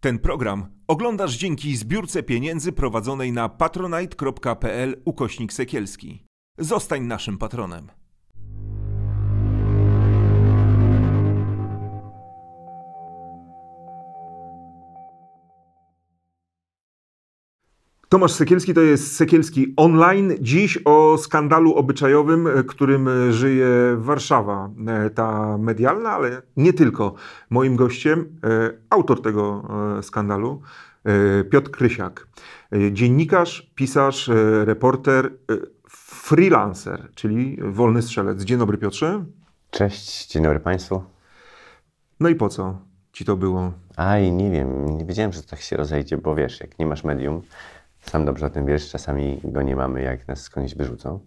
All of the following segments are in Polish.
Ten program oglądasz dzięki zbiórce pieniędzy prowadzonej na patronite.pl ukośnik sekielski. Zostań naszym patronem. Tomasz Sekielski to jest Sekielski Online. Dziś o skandalu obyczajowym, e, którym e, żyje Warszawa, e, ta medialna, ale nie tylko. Moim gościem, autor tego skandalu, Piotr Krysiak. Dziennikarz, pisarz, reporter, freelancer, czyli wolny strzelec. Dzień dobry, Piotrze. Cześć, dzień dobry Państwu. No i po co ci to było? Aj, nie wiem, nie wiedziałem, że to tak się rozejdzie, bo wiesz, jak nie masz medium, sam dobrze o tym wiesz, czasami go nie mamy, jak nas skądś wyrzucą,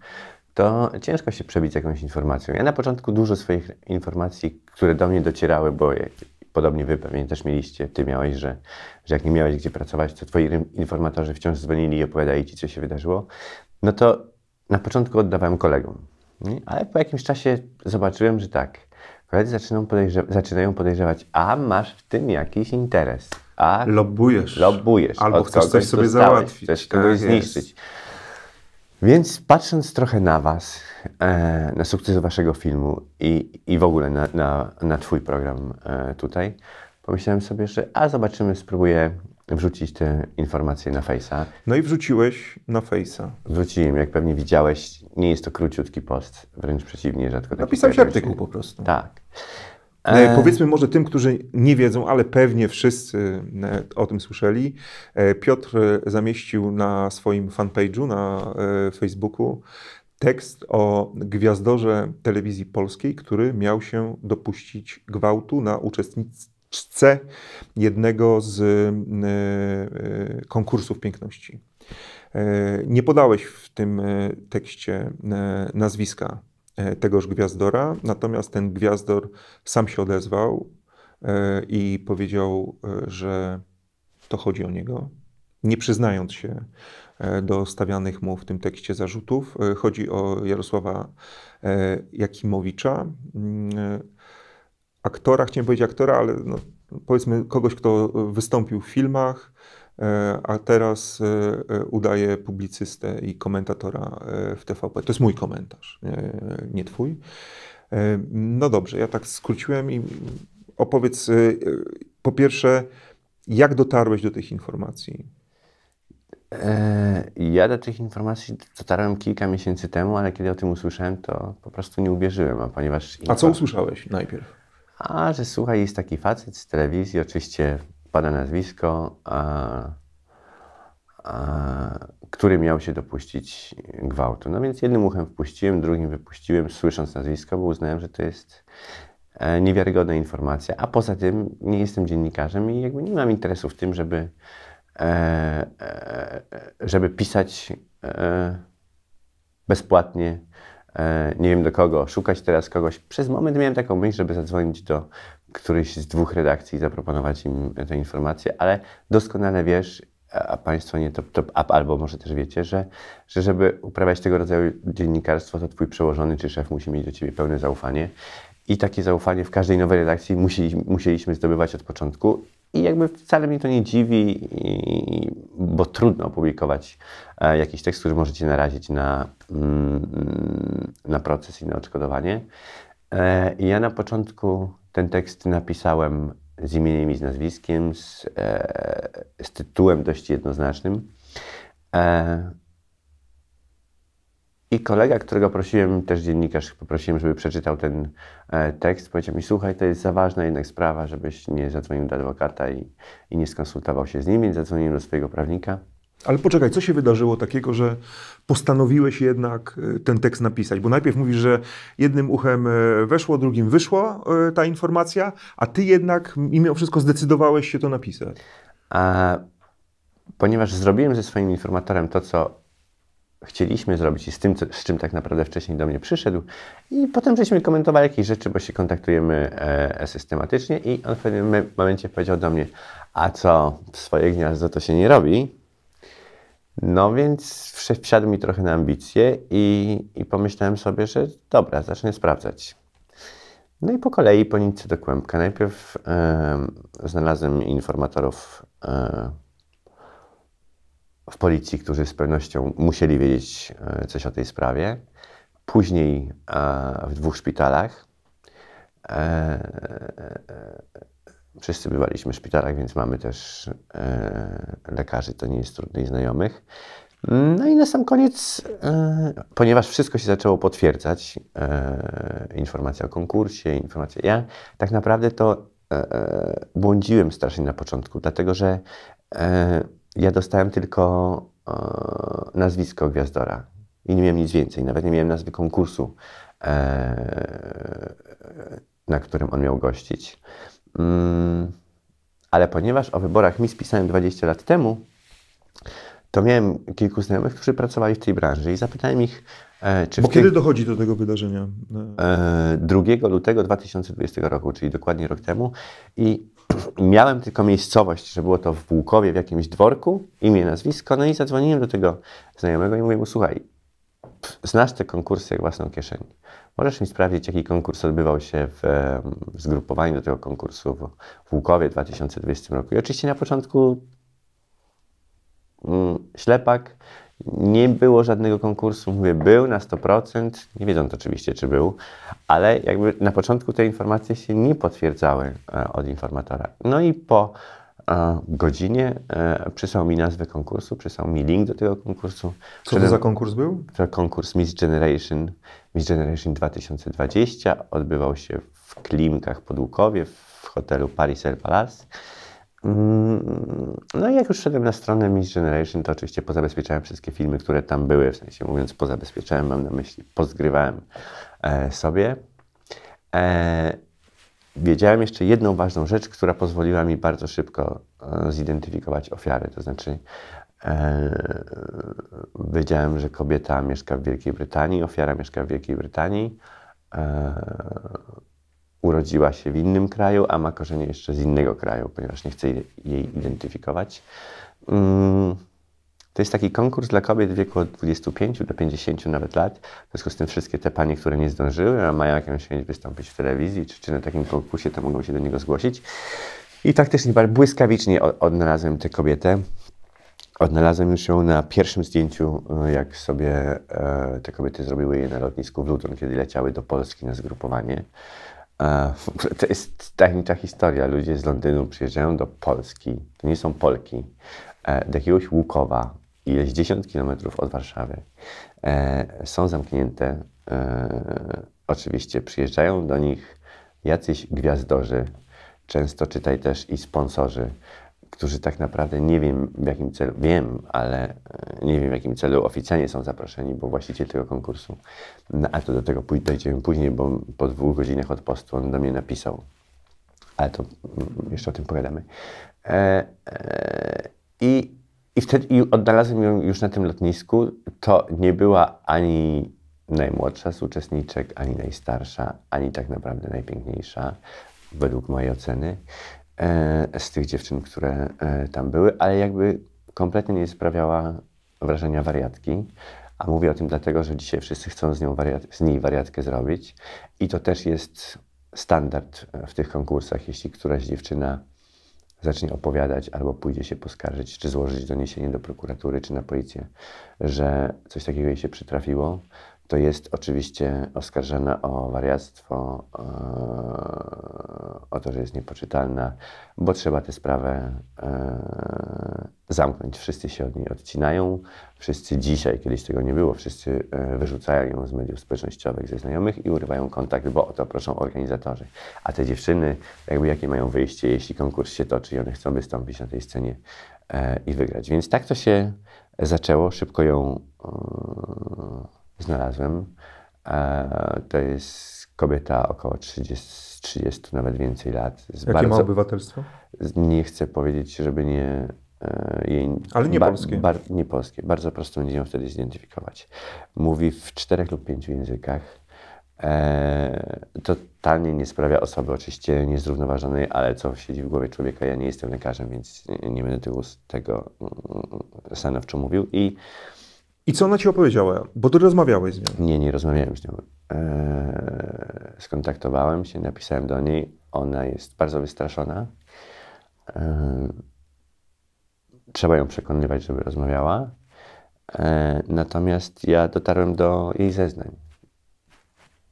to ciężko się przebić jakąś informacją. Ja na początku dużo swoich informacji, które do mnie docierały, bo jak, podobnie wy pewnie też mieliście, ty miałeś, że, że jak nie miałeś gdzie pracować, to twoi informatorzy wciąż dzwonili i opowiadali ci, co się wydarzyło, no to na początku oddawałem kolegom. Nie? Ale po jakimś czasie zobaczyłem, że tak, koledzy zaczynają, zaczynają podejrzewać, a masz w tym jakiś interes a lobbujesz. lobbujesz albo chcesz coś sobie dostałeś, załatwić. Chcesz tak kogoś zniszczyć. Więc patrząc trochę na Was, e, na sukces Waszego filmu i, i w ogóle na, na, na Twój program e, tutaj, pomyślałem sobie, że a zobaczymy, spróbuję wrzucić te informacje na Face'a. No i wrzuciłeś na Face'a. Wrzuciłem, jak pewnie widziałeś, nie jest to króciutki post, wręcz przeciwnie, rzadko taki. Napisałeś artykuł po prostu. Tak. No e... Powiedzmy może tym, którzy nie wiedzą, ale pewnie wszyscy e, o tym słyszeli. E, Piotr e, zamieścił na swoim fanpage'u na Facebooku tekst o gwiazdorze telewizji polskiej, który miał się dopuścić gwałtu na uczestniczce jednego z konkursów piękności. Nie podałeś w tym tekście nazwiska E, tegoż gwiazdora, natomiast ten gwiazdor sam się odezwał e, i powiedział, e, że to chodzi o niego, nie przyznając się do stawianych mu w tym tekście zarzutów. Chodzi o Jarosława Jakimowicza, mm, aktora, chciałem powiedzieć aktora, ale no, powiedzmy kogoś, kto wystąpił w filmach, E, a teraz e, e, udaję publicystę i komentatora w TVP. To jest mój komentarz, nie twój. No dobrze, ja tak skróciłem i opowiedz po pierwsze, jak dotarłeś do tych informacji? Ja do tych informacji dotarłem kilka miesięcy temu, ale kiedy o tym usłyszałem, to po prostu nie uwierzyłem, a ponieważ... A co usłyszałeś najpierw? A, że słuchaj, jest taki facet z telewizji, oczywiście pana nazwisko, a, a, który miał się dopuścić gwałtu. No więc jednym uchem wpuściłem, drugim wypuściłem, słysząc nazwisko, bo uznałem, że to jest e, niewiarygodna informacja. A poza tym nie jestem dziennikarzem i jakby nie mam interesu w tym, żeby, e, e, żeby pisać bezpłatnie. Nie wiem do kogo, szukać teraz kogoś. Przez moment miałem taką myśl, żeby zadzwonić do któryś z dwóch redakcji zaproponować im tę informację, ale doskonale wiesz, a Państwo nie top, top up, albo może też wiecie, że, że żeby uprawiać tego rodzaju dziennikarstwo, to Twój przełożony czy szef musi mieć do Ciebie pełne zaufanie. I takie zaufanie w każdej nowej redakcji musieliśmy zdobywać od początku. I jakby wcale mnie to nie dziwi, i, bo trudno opublikować e, jakiś tekst, który możecie narazić na, mm, na proces i na odszkodowanie. E, ja na początku ten tekst napisałem z imieniem i z nazwiskiem, z, e, z tytułem dość jednoznacznym. E, i kolega, którego prosiłem, też dziennikarz, poprosiłem, żeby przeczytał ten e, tekst, powiedział mi: Słuchaj, to jest za ważna jednak sprawa, żebyś nie zadzwonił do adwokata i, i nie skonsultował się z nim, więc zadzwonił do swojego prawnika. Ale poczekaj, co się wydarzyło takiego, że postanowiłeś jednak e, ten tekst napisać? Bo najpierw mówisz, że jednym uchem e, weszło, drugim wyszła e, ta informacja, a ty jednak mimo wszystko zdecydowałeś się to napisać. A, ponieważ zrobiłem ze swoim informatorem to, co chcieliśmy zrobić i z tym, co, z czym tak naprawdę wcześniej do mnie przyszedł. I potem żeśmy komentowali jakieś rzeczy, bo się kontaktujemy e, systematycznie i on w pewnym momencie powiedział do mnie, a co, w swoje gniazdo to się nie robi. No więc wsiadł mi trochę na ambicje i, i pomyślałem sobie, że dobra, zacznę sprawdzać. No i po kolei po nitce do kłębka. Najpierw e, znalazłem informatorów e, w policji, którzy z pewnością musieli wiedzieć e, coś o tej sprawie. Później w dwóch szpitalach. E, Wszyscy bywaliśmy w szpitalach, więc mamy też e, lekarzy, to nie jest trudnych znajomych. No i na sam koniec, e, ponieważ wszystko się zaczęło potwierdzać, e, informacja o konkursie, informacja ja, tak naprawdę to e, e, błądziłem strasznie na początku, dlatego że e, ja dostałem tylko nazwisko gwiazdora i nie miałem nic więcej, nawet nie miałem nazwy konkursu na którym on miał gościć. Mm, ale ponieważ o wyborach mi spisałem 20 lat temu, to miałem kilku znajomych, którzy pracowali w tej branży i zapytałem ich, e, czy. Bo kiedy dochodzi do tego wydarzenia? 2 e, e, lutego 2020 roku, czyli dokładnie rok temu. I miałem tylko miejscowość, że było to w Bułkowie w jakimś dworku, imię, nazwisko. No i zadzwoniłem do tego znajomego i mówię mu, słuchaj, znasz te konkursy jak własną kieszeń. Możesz mi sprawdzić, jaki konkurs odbywał się w, zgrupowaniu do tego konkursu w, w Łukowie w 2020 roku. I oczywiście na początku mm, ślepak, nie było żadnego konkursu, mówię, był na 100%, nie wiedząc oczywiście, czy był, ale jakby na początku te informacje się nie potwierdzały e, od informatora. No i po godzinie e, przysłał mi nazwę konkursu, przysłał mi link do tego konkursu. Co to za konkurs był? To konkurs Miss Generation, Miss Generation 2020. Odbywał się w Klimkach pod Łukowie, w hotelu Paris El Palace. Mm, no i jak już szedłem na stronę Miss Generation, to oczywiście pozabezpieczałem wszystkie filmy, które tam były, w sensie mówiąc pozabezpieczałem, mam na myśli pozgrywałem e, sobie. E, wiedziałem jeszcze jedną ważną rzecz, która pozwoliła mi bardzo szybko e, zidentyfikować ofiary. To znaczy, e, wiedziałem, że kobieta mieszka w Wielkiej Brytanii, ofiara mieszka w Wielkiej Brytanii, e, urodziła się w innym kraju, a ma korzenie jeszcze z innego kraju, ponieważ nie chcę jej identyfikować. Mm. To jest taki konkurs dla kobiet w wieku od 25 do 50 nawet lat. W związku z tym wszystkie te panie, które nie zdążyły, a mają jakąś chęć wystąpić w telewizji czy, czy na takim konkursie, to mogą się do niego zgłosić. I tak też niemal błyskawicznie odnalazłem tę kobietę. Odnalazłem już ją na pierwszym zdjęciu, y, jak sobie e, te kobiety zrobiły je na lotnisku w Luton, kiedy leciały do Polski na zgrupowanie. E, to jest tajemnicza historia. Ludzie z Londynu przyjeżdżają do Polski. To nie są Polki. E, do jakiegoś Łukowa, ileś dziesiąt kilometrów od Warszawy, e, są zamknięte. E, oczywiście przyjeżdżają do nich jacyś gwiazdorzy, często czytaj też i sponsorzy, którzy tak naprawdę nie wiem w jakim celu, wiem, ale e, nie wiem w jakim celu oficjalnie są zaproszeni, bo właściciel tego konkursu, no, a to do tego dojdziemy później, bo po dwóch godzinach od postu on do mnie napisał, ale to mm, jeszcze o tym pogadamy. E, e, I i wtedy i odnalazłem ją już na tym lotnisku. To nie była ani najmłodsza z uczestniczek, ani najstarsza, ani tak naprawdę najpiękniejsza, według mojej oceny, e, z tych dziewczyn, które e, tam były, ale jakby kompletnie nie sprawiała wrażenia wariatki. A mówię o tym dlatego, że dzisiaj wszyscy chcą z, nią wariat, z niej wariatkę zrobić. I to też jest standard w tych konkursach. Jeśli któraś dziewczyna zacznie opowiadać albo pójdzie się poskarżyć, czy złożyć doniesienie do prokuratury, czy na policję, że coś takiego jej się przytrafiło, to jest oczywiście oskarżana o wariactwo, e, o to, że jest niepoczytalna, bo trzeba tę sprawę e, zamknąć. Wszyscy się od niej odcinają, wszyscy dzisiaj, kiedyś tego nie było, wszyscy e, wyrzucają ją z mediów społecznościowych, ze znajomych i urywają kontakt, bo o to proszą organizatorzy. A te dziewczyny, jakby jakie mają wyjście, jeśli konkurs się toczy i one chcą wystąpić na tej scenie i wygrać. Więc tak to się zaczęło, szybko ją znalazłem. To jest kobieta około 30, 30 nawet więcej lat. Z Jakie bardzo... ma obywatelstwo? Nie chcę powiedzieć, żeby nie e, jej... Ale nie polskie. Bar, nie polskie. Bardzo prosto będzie ją wtedy zidentyfikować. Mówi w czterech lub pięciu językach. E, totalnie nie sprawia osoby oczywiście niezrównoważonej, ale co siedzi w głowie człowieka. Ja nie jestem lekarzem, więc nie, nie będę tego, tego mm, mm, stanowczo mówił. I i co ona ci opowiedziała? Bo ty rozmawiałeś z nią. Nie, nie rozmawiałem z nią. Eee, skontaktowałem się, napisałem do niej. Ona jest bardzo wystraszona. Eee, trzeba ją przekonywać, żeby rozmawiała. Eee, natomiast ja dotarłem do jej zeznań.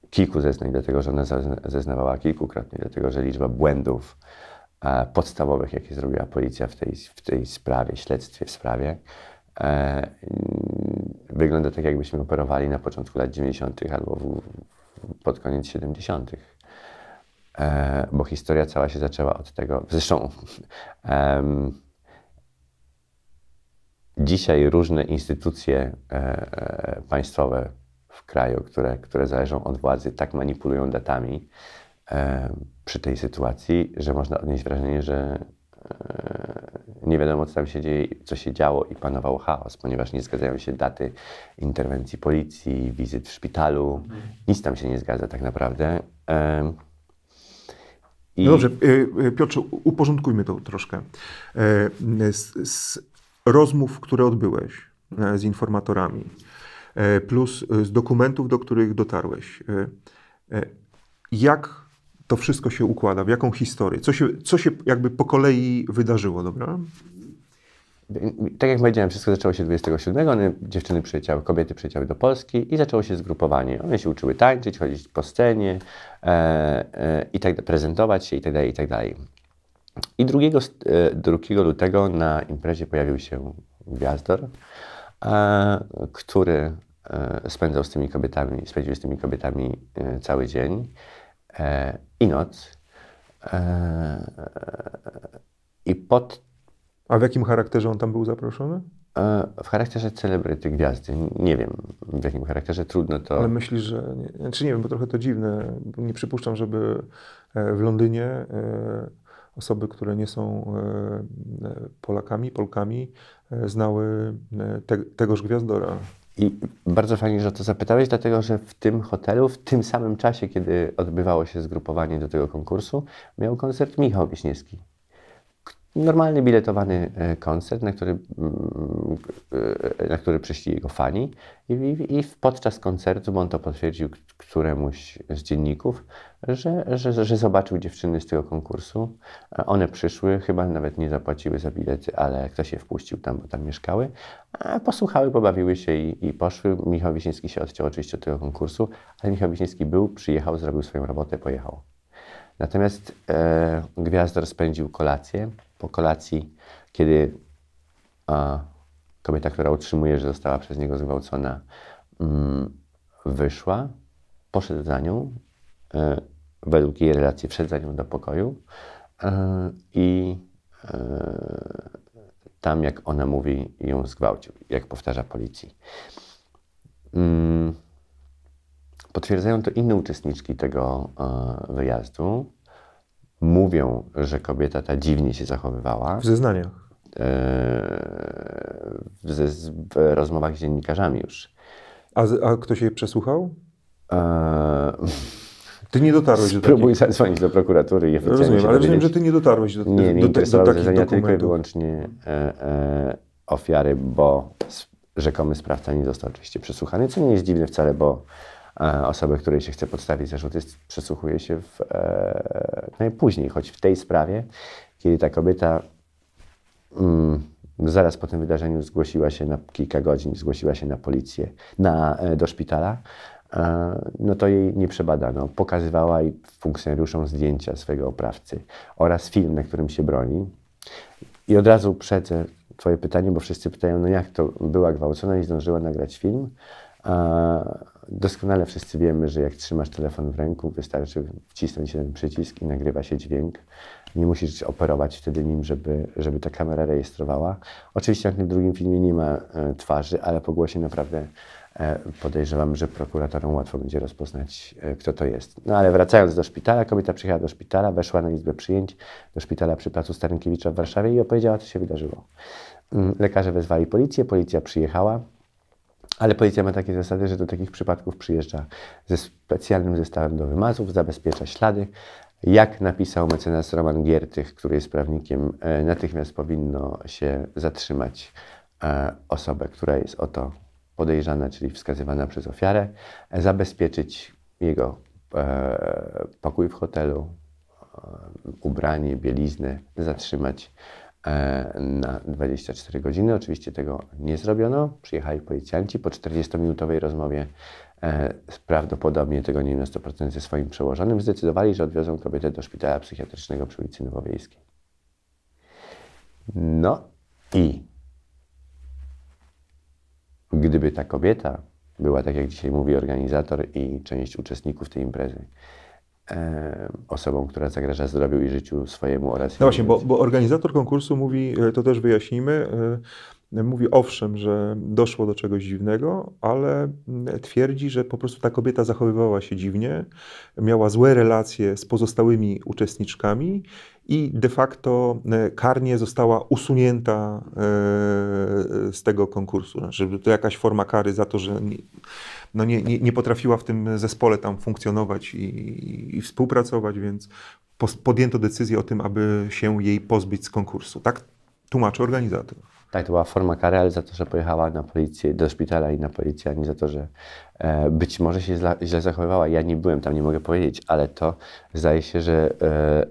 Kilku zeznań, dlatego że ona zeznawała kilkukrotnie, dlatego że liczba błędów e, podstawowych, jakie zrobiła policja w tej, w tej sprawie, śledztwie, w sprawie, E, wygląda tak, jakbyśmy operowali na początku lat 90. albo w, pod koniec 70. E, bo historia cała się zaczęła od tego. Zresztą dzisiaj różne instytucje e, e, państwowe w kraju, które, które zależą od władzy, tak manipulują datami e, przy tej sytuacji, że można odnieść wrażenie, że E, nie wiadomo, co tam się dzieje, co się działo i panował chaos, ponieważ nie zgadzają się daty interwencji policji, wizyt w szpitalu. Nic tam się nie zgadza tak naprawdę. I... No dobrze, e, e, Piotrze, uporządkujmy to troszkę. Z, z rozmów, które odbyłeś z informatorami, plus z dokumentów, do których dotarłeś, jak to wszystko się układa, w jaką historię, co się, co się jakby po kolei wydarzyło, dobra? Tak jak powiedziałem, wszystko zaczęło się 27. One, dziewczyny przyjechały, kobiety przyjechały do Polski i zaczęło się zgrupowanie. One się uczyły tańczyć, chodzić po scenie e, e, i tak prezentować się i tak dalej, i tak dalej. I 2, e, lutego na imprezie pojawił się gwiazdor, e, który e, spędzał z tymi kobietami, spędził z tymi kobietami cały dzień e, i noc. E, I pod. A w jakim charakterze on tam był zaproszony? E, w charakterze celebryty, gwiazdy. Nie wiem w jakim charakterze, trudno to. Ale myślisz, że. Nie, znaczy nie wiem, bo trochę to dziwne. Nie przypuszczam, żeby e, w Londynie e, osoby, które nie są Polakami, Polkami, znały te, tegoż gwiazdora. I bardzo fajnie, że to zapytałeś, dlatego że w tym hotelu, w tym samym czasie, kiedy odbywało się zgrupowanie do tego konkursu, miał koncert Michał Wiśniewski normalny biletowany e, koncert, na który, mm, e, na który przyszli jego fani I, i, i podczas koncertu, bo on to potwierdził któremuś z dzienników, że, że, że zobaczył dziewczyny z tego konkursu. E, one przyszły, chyba nawet nie zapłaciły za bilety, ale ktoś je wpuścił tam, bo tam mieszkały. A posłuchały, pobawiły się i, i poszły. Michał Wiśniewski się odciął oczywiście od tego konkursu, ale Michał Wiśniewski był, przyjechał, zrobił swoją robotę, pojechał. Natomiast e, Gwiazdor spędził kolację po kolacji, kiedy a, kobieta, która utrzymuje, że została przez niego zgwałcona, mm, wyszła, poszedł za nią, e, według jej relacji wszedł za nią do pokoju e, i e, tam, jak ona mówi, ją zgwałcił, jak powtarza policji. Mm, potwierdzają to inne uczestniczki tego wyjazdu mówią, że kobieta ta dziwnie się zachowywała. W zeznaniach. E, w, w rozmowach z dziennikarzami już. A, a się jej przesłuchał? E... Ty nie dotarłeś do Próbuj takich... zadzwonić do prokuratury i oficjalnie Rozumiem, ale rozumiem, że ty nie dotarłeś do, nie, nie do, do, do takich dokumentów. tylko i wyłącznie e, e, ofiary, bo rzekomy sprawca nie został oczywiście przesłuchany, co nie jest dziwne wcale, bo E, osobę, której się chce podstawić zarzut, jest, przesłuchuje się w, e, najpóźniej, no choć w tej sprawie, kiedy ta kobieta mm, zaraz po tym wydarzeniu zgłosiła się na kilka godzin, zgłosiła się na policję, na, e, do szpitala, e, no to jej nie przebadano. Pokazywała funkcjonariuszom zdjęcia swojego oprawcy oraz film, na którym się broni. I od razu przedzę Twoje pytanie, bo wszyscy pytają, no jak to była gwałcona i zdążyła nagrać film. Doskonale wszyscy wiemy, że jak trzymasz telefon w ręku, wystarczy wcisnąć jeden przycisk i nagrywa się dźwięk. Nie musisz operować wtedy nim, żeby, żeby ta kamera rejestrowała. Oczywiście na tym drugim filmie nie ma e, twarzy, ale po głosie naprawdę e, podejrzewam, że prokuratorom łatwo będzie rozpoznać, e, kto to jest. No ale wracając do szpitala, kobieta przyjechała do szpitala, weszła na izbę przyjęć do szpitala przy placu Starynkiewicza w Warszawie i opowiedziała, co się wydarzyło. Mm, lekarze wezwali policję, policja przyjechała. Ale policja ma takie zasady, że do takich przypadków przyjeżdża ze specjalnym zestawem do wymazów, zabezpiecza ślady. Jak napisał mecenas Roman Giertych, który jest prawnikiem, e, natychmiast powinno się zatrzymać e, osobę, która jest o to podejrzana, czyli wskazywana przez ofiarę, e, zabezpieczyć jego pokój w hotelu, ubranie, bieliznę, zatrzymać E, na 24 godziny. Oczywiście tego nie zrobiono. Przyjechali policjanci po 40-minutowej rozmowie, e, prawdopodobnie tego nie na 100% ze swoim przełożonym, zdecydowali, że odwiozą kobietę do szpitala psychiatrycznego przy ulicy Nowowiejskiej. No i gdyby ta kobieta była, tak jak dzisiaj mówi organizator i część uczestników tej imprezy, E, Osobą, która zagraża zdrowiu i życiu swojemu oraz... No właśnie, bo, bo organizator konkursu mówi, e, to też wyjaśnimy, e, mówi owszem, że doszło do czegoś dziwnego, ale mm, twierdzi, że po prostu ta kobieta zachowywała się dziwnie, miała złe relacje z pozostałymi uczestniczkami i de facto karnie została usunięta z tego konkursu. Znaczy, to jakaś forma kary za to, że no nie, nie, nie potrafiła w tym zespole tam funkcjonować i, i współpracować, więc podjęto decyzję o tym, aby się jej pozbyć z konkursu. Tak tłumaczy organizator. Tak, to była forma kary, ale za to, że pojechała na policję, do szpitala i na policję, a nie za to, że e, być może się zla, źle zachowywała. Ja nie byłem tam, nie mogę powiedzieć, ale to zdaje się, że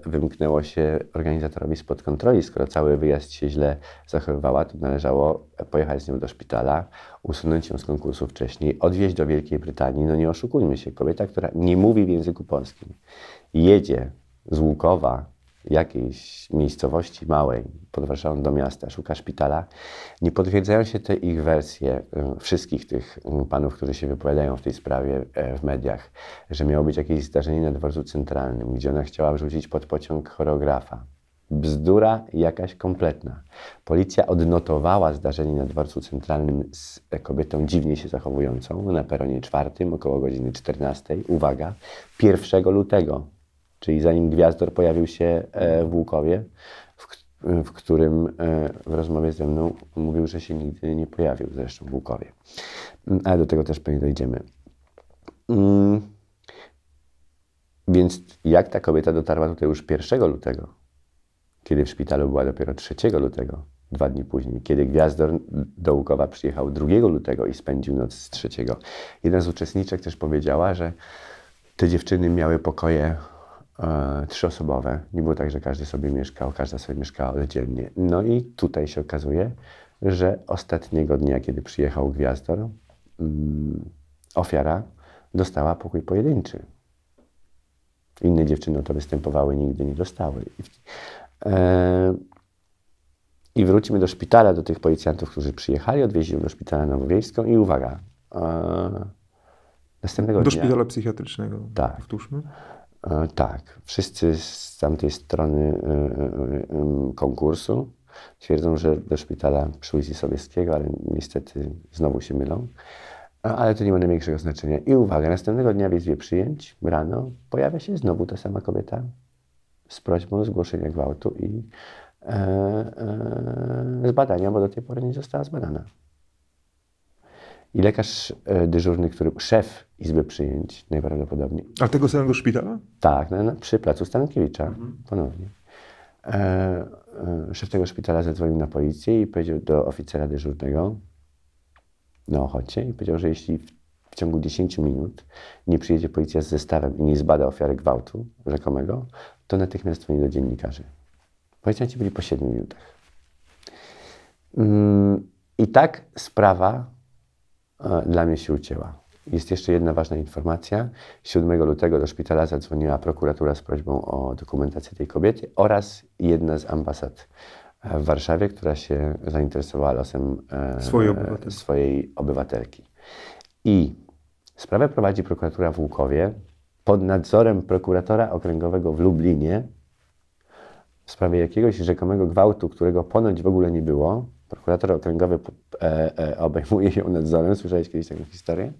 e, wymknęło się organizatorowi spod kontroli. Skoro cały wyjazd się źle zachowywała, to należało pojechać z nią do szpitala, usunąć ją z konkursu wcześniej, odwieźć do Wielkiej Brytanii. No nie oszukujmy się, kobieta, która nie mówi w języku polskim, jedzie z Łukowa jakiejś miejscowości małej pod Warszawą do miasta, szuka szpitala, nie potwierdzają się te ich wersje wszystkich tych panów, którzy się wypowiadają w tej sprawie e, w mediach, że miało być jakieś zdarzenie na dworcu centralnym, gdzie ona chciała wrzucić pod pociąg choreografa. Bzdura jakaś kompletna. Policja odnotowała zdarzenie na dworcu centralnym z e, kobietą dziwnie się zachowującą na peronie czwartym około godziny 14. Uwaga, 1 lutego czyli zanim Gwiazdor pojawił się e, w Łukowie, w którym e, w rozmowie ze mną mówił, że się nigdy nie pojawił, zresztą w Łukowie. Mm, ale do tego też pewnie dojdziemy. Mm. Więc jak ta kobieta dotarła tutaj już 1 lutego, kiedy w szpitalu była dopiero 3 lutego, dwa dni później, kiedy Gwiazdor do Łukowa przyjechał 2 lutego i spędził noc z 3. Jedna z uczestniczek też powiedziała, że te dziewczyny miały pokoje E, trzyosobowe. Nie było tak, że każdy sobie mieszkał, każda sobie mieszkała oddzielnie. No i tutaj się okazuje, że ostatniego dnia, kiedy przyjechał gwiazdor, mm, ofiara dostała pokój pojedynczy. Inne dziewczyny o to występowały, nigdy nie dostały. I e, wróćmy do szpitala, do tych policjantów, którzy przyjechali, odwieźli do szpitala nowowiejską i uwaga, e, Następnego do dnia. szpitala psychiatrycznego. Tak. Wtórz, E, tak, wszyscy z tamtej strony e, e, konkursu twierdzą, że do szpitala przy ulicy Sobieskiego, ale niestety znowu się mylą. Ale to nie ma największego znaczenia. I uwaga, następnego dnia w izbie przyjęć rano pojawia się znowu ta sama kobieta z prośbą o zgłoszenie gwałtu i e, e, zbadania, bo do tej pory nie została zbadana i lekarz e, dyżurny, który szef Izby Przyjęć najprawdopodobniej. A tego samego szpitala? Tak, na, na, przy placu Stankiewicza mhm. ponownie. E, e, szef tego szpitala zadzwonił na policję i powiedział do oficera dyżurnego na no, Ochocie i powiedział, że jeśli w, w ciągu 10 minut nie przyjedzie policja z zestawem i nie zbada ofiary gwałtu rzekomego, to natychmiast dzwoni do dziennikarzy. Policjanci byli po 7 minutach. Mm, I tak sprawa E, dla mnie się ucięła. Jest jeszcze jedna ważna informacja. 7 lutego do szpitala zadzwoniła prokuratura z prośbą o dokumentację tej kobiety oraz jedna z ambasad e, w Warszawie, która się zainteresowała losem e, obywatelki. swojej obywatelki. I sprawę prowadzi prokuratura w Łukowie pod nadzorem prokuratora okręgowego w Lublinie w sprawie jakiegoś rzekomego gwałtu, którego ponoć w ogóle nie było, prokurator okręgowy e, e, obejmuje ją nadzorem. Słyszałeś kiedyś taką historię?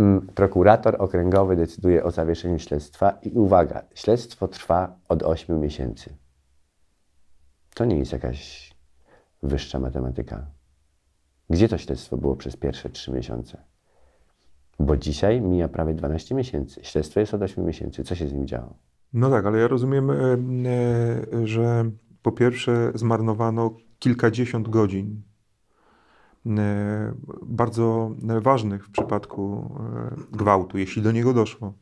Mm, prokurator okręgowy decyduje o zawieszeniu śledztwa i uwaga, śledztwo trwa od 8 miesięcy. To nie jest jakaś wyższa matematyka. Gdzie to śledztwo było przez pierwsze 3 miesiące? Bo dzisiaj mija prawie 12 miesięcy. Śledztwo jest od 8 miesięcy. Co się z nim działo? No tak, ale ja rozumiem, e, że po pierwsze zmarnowano kilkadziesiąt godzin e, bardzo ważnych w przypadku e, gwałtu, jeśli do niego doszło.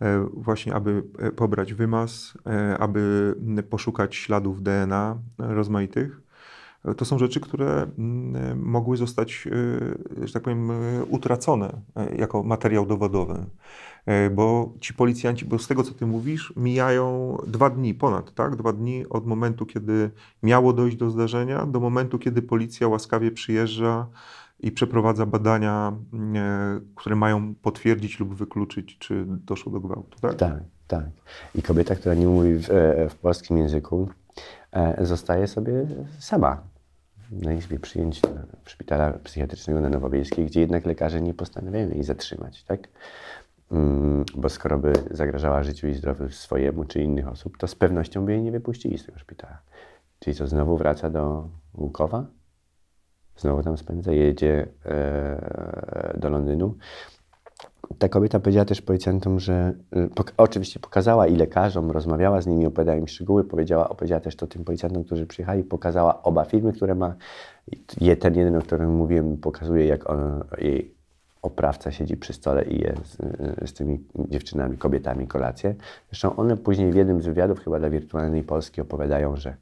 E, właśnie, aby pobrać wymaz, aby poszukać śladów DNA rozmaitych. To są rzeczy, które mm, mogły zostać, że tak powiem, utracone jako materiał dowodowy. E, bo ci policjanci, bo z tego co ty mówisz, mijają dwa dni ponad, tak? Dwa dni od momentu, kiedy miało dojść do zdarzenia, do momentu, kiedy policja łaskawie przyjeżdża i przeprowadza badania, e, które mają potwierdzić lub wykluczyć, czy doszło do gwałtu, tak? Tak, tak. I kobieta, która nie mówi w, e, w polskim języku, zostaje sobie sama na izbie przyjęć szpitala psychiatrycznego na Nowowiejskiej, gdzie jednak lekarze nie postanawiają jej zatrzymać, tak? Mm, bo skoro by zagrażała życiu i zdrowiu swojemu czy innych osób, to z pewnością by jej nie wypuścili z tego szpitala. Czyli co, znowu wraca do Łukowa? Znowu tam spędza, jedzie e, do Londynu. Ta kobieta powiedziała też policjantom, że e, pok oczywiście pokazała i lekarzom, rozmawiała z nimi, opowiadała im szczegóły, powiedziała, opowiedziała też to tym policjantom, którzy przyjechali, pokazała oba filmy, które ma. Je, ten jeden, o którym mówiłem, pokazuje, jak on, jej oprawca siedzi przy stole i je z, z, tymi dziewczynami, kobietami kolację. Zresztą one później w jednym z wywiadów, chyba dla Wirtualnej Polski, opowiadają, że,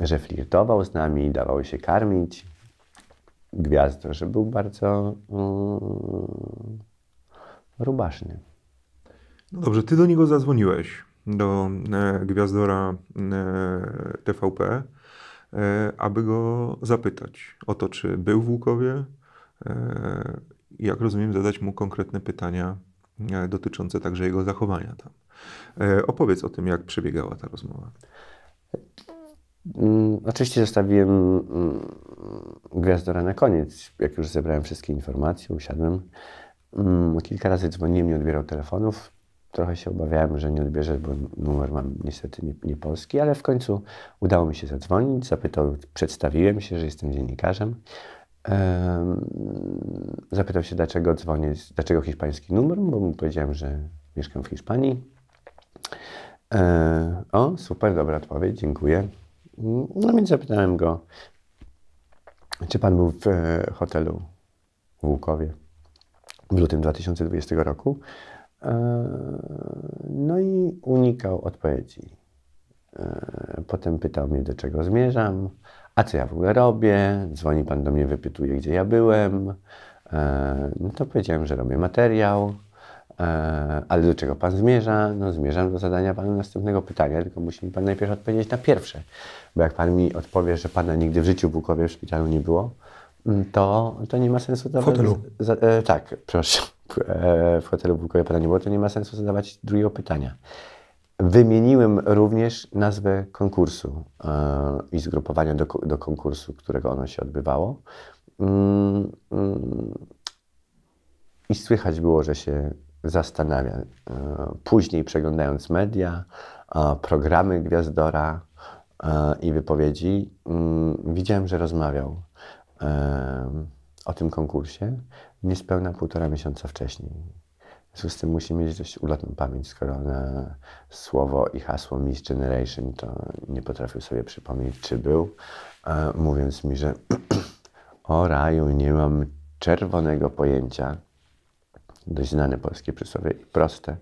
że flirtował z nami, dawał się karmić gwiazdą, że był bardzo mm, rubaszny. No dobrze, ty do niego zadzwoniłeś, do e, gwiazdora e, TVP, e, aby go zapytać o to, czy był w Łukowie, e, jak rozumiem, zadać mu konkretne pytania e, dotyczące także jego zachowania tam. E, opowiedz o tym, jak przebiegała ta rozmowa. Mm, oczywiście zostawiłem mm, gwiazdora na koniec, jak już zebrałem wszystkie informacje, usiadłem. Mm, kilka razy dzwoniłem, nie odbierał telefonów. Trochę się obawiałem, że nie odbierze, bo numer mam niestety nie, nie polski, ale w końcu udało mi się zadzwonić. Zapytał, przedstawiłem się, że jestem dziennikarzem. Zapytał się, dlaczego dzwonię, dlaczego hiszpański numer, bo mu powiedziałem, że mieszkam w Hiszpanii. E, o, super, dobra odpowiedź, dziękuję. No więc zapytałem go, czy pan był w e, hotelu w Łukowie w lutym 2020 roku? E, no i unikał odpowiedzi. Potem pytał mnie, do czego zmierzam, a co ja w ogóle robię, dzwoni pan do mnie, wypytuje, gdzie ja byłem, e, no to powiedziałem, że robię materiał, e, ale do czego pan zmierza? No zmierzam do zadania panu następnego pytania, tylko musi mi pan najpierw odpowiedzieć na pierwsze, bo jak pan mi odpowie, że pana nigdy w życiu w Bukowie w szpitalu nie było, mm, to, to nie ma sensu dawać... W hotelu. Za, e, tak, proszę. w hotelu Bukowie pana nie było, to nie ma sensu zadawać drugiego pytania. Wymieniłem również nazwę konkursu yy, i zgrupowania do, do, konkursu, którego ono się odbywało. Yy, yy. I słychać było, że się zastanawia. E, później przeglądając media, e, programy Gwiazdora i wypowiedzi, mm, widziałem, że rozmawiał o tym konkursie niespełna półtora miesiąca wcześniej. W związku z tym musi mieć dość ulotną pamięć, skoro na słowo i hasło Miss Generation to nie potrafił sobie przypomnieć, czy był, mówiąc mi, że o raju nie mam czerwonego pojęcia. Dość znane polskie przysłowie i proste.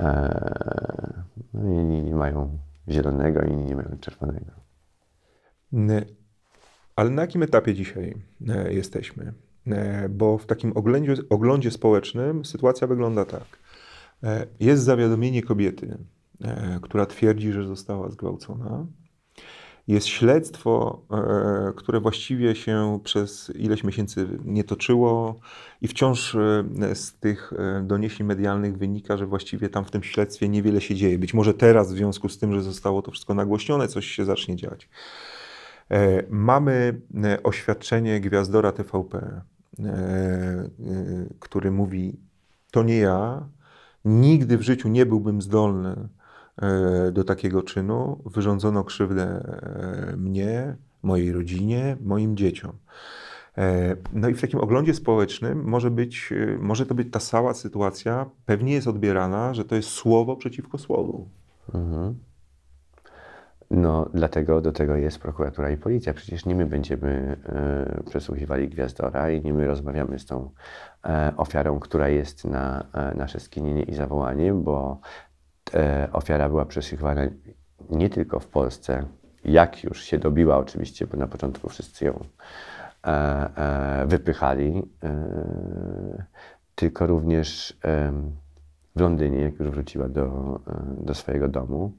E, no, nie mają zielonego, inni nie mają czerwonego. Ale na jakim etapie dzisiaj e, jesteśmy? E, bo w takim oglądzie społecznym sytuacja wygląda tak. E, jest zawiadomienie kobiety, e, która twierdzi, że została zgwałcona. Jest śledztwo, które właściwie się przez ileś miesięcy nie toczyło, i wciąż z tych doniesień medialnych wynika, że właściwie tam w tym śledztwie niewiele się dzieje. Być może teraz, w związku z tym, że zostało to wszystko nagłośnione, coś się zacznie dziać. Mamy oświadczenie gwiazdora TVP, E, e, który mówi: To nie ja, nigdy w życiu nie byłbym zdolny e, do takiego czynu, wyrządzono krzywdę mnie, mojej rodzinie, moim dzieciom. No i w takim oglądzie społecznym może, być, może to być ta sama sytuacja, pewnie jest odbierana, że to jest słowo przeciwko słowu. Mhm. No, dlatego do tego jest prokuratura i policja. Przecież nie my będziemy e, przesłuchiwali gwiazdora i nie my rozmawiamy z tą e, ofiarą, która jest na e, nasze skinienie i zawołanie, bo e, ofiara była przesłuchiwana nie tylko w Polsce, jak już się dobiła oczywiście, bo na początku wszyscy ją e, e, wypychali, tylko również w Londynie, jak już wróciła do, do swojego domu.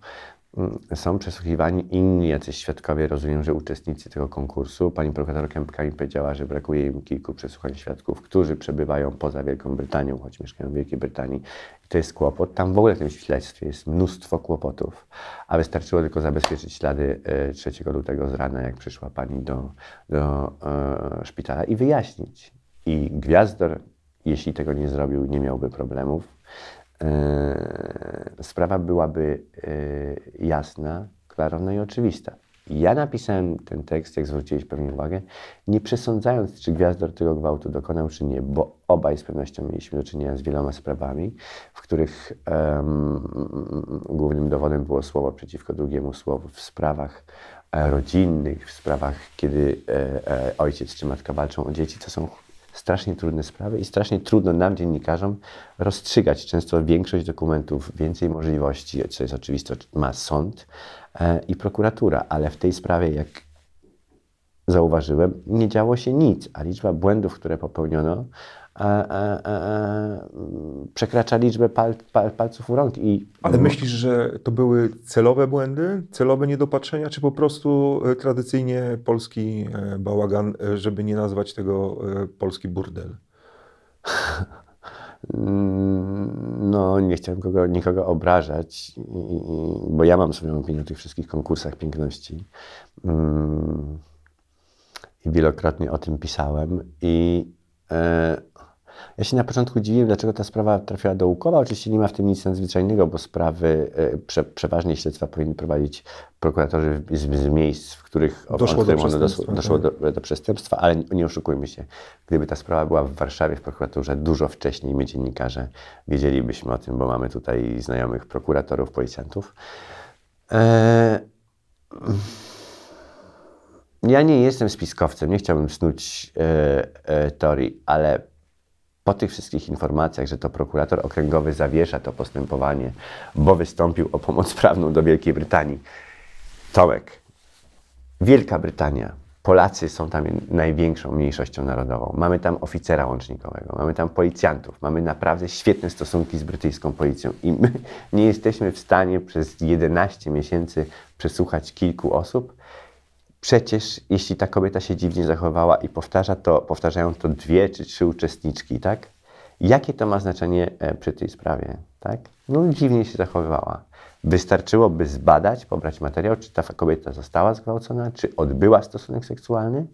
Mm, są przesłuchiwani inni jacyś świadkowie, rozumiem, że uczestnicy tego konkursu. Pani prokurator Kępka mi powiedziała, że brakuje im kilku przesłuchań świadków, którzy przebywają poza Wielką Brytanią, choć mieszkają w Wielkiej Brytanii. I to jest kłopot. Tam w ogóle w tym śledztwie jest mnóstwo kłopotów, a wystarczyło tylko zabezpieczyć ślady 3 e, lutego z rana, jak przyszła pani do, do e, szpitala i wyjaśnić. I Gwiazdor, jeśli tego nie zrobił, nie miałby problemów. E, sprawa byłaby e, jasna, klarowna i oczywista. Ja napisałem ten tekst, jak zwróciłeś pewnie uwagę, nie przesądzając, czy gwiazdor tego gwałtu dokonał, czy nie, bo obaj z pewnością mieliśmy do czynienia z wieloma sprawami, w których um, głównym dowodem było słowo przeciwko drugiemu słowu w sprawach e, rodzinnych, w sprawach, kiedy e, e, ojciec czy matka walczą o dzieci, co są strasznie trudne sprawy i strasznie trudno nam, dziennikarzom, rozstrzygać często większość dokumentów, więcej możliwości, co jest oczywiste, ma sąd e, i prokuratura, ale w tej sprawie, jak zauważyłem, nie działo się nic, a liczba błędów, które popełniono, E, e, e, przekracza liczbę pal, pal, palców u rąk. I... Ale myślisz, że to były celowe błędy, celowe niedopatrzenia, czy po prostu tradycyjnie polski bałagan, żeby nie nazwać tego polski burdel? Mm, no, nie chciałem kogo, nikogo obrażać, bo ja mam swoją opinię o tych wszystkich konkursach piękności. Mm, I wielokrotnie o tym pisałem. I, ja się na początku dziwiłem, dlaczego ta sprawa trafiła do Łukowa. Oczywiście nie ma w tym nic nadzwyczajnego, bo sprawy, e, prze, przeważnie śledztwa powinni prowadzić prokuratorzy z, z miejsc, w których doszło, do, przestępstwa, dos, doszło tak. do, do, przestępstwa, ale nie oszukujmy się. Gdyby ta sprawa była w Warszawie, w prokuraturze dużo wcześniej, my dziennikarze wiedzielibyśmy o tym, bo mamy tutaj znajomych prokuratorów, policjantów. E, ja nie jestem spiskowcem, nie chciałbym snuć e, e, teorii, ale po tych wszystkich informacjach, że to prokurator okręgowy zawiesza to postępowanie, bo wystąpił o pomoc prawną do Wielkiej Brytanii. Tomek, Wielka Brytania, Polacy są tam największą mniejszością narodową. Mamy tam oficera łącznikowego, mamy tam policjantów, mamy naprawdę świetne stosunki z brytyjską policją i my nie jesteśmy w stanie przez 11 miesięcy przesłuchać kilku osób, Przecież jeśli ta kobieta się dziwnie zachowała i powtarza to, powtarzają to dwie czy trzy uczestniczki, tak? Jakie to ma znaczenie e, przy tej sprawie, tak? No dziwnie się zachowywała. Wystarczyłoby zbadać, pobrać materiał, czy ta kobieta została zgwałcona, czy odbyła stosunek seksualny,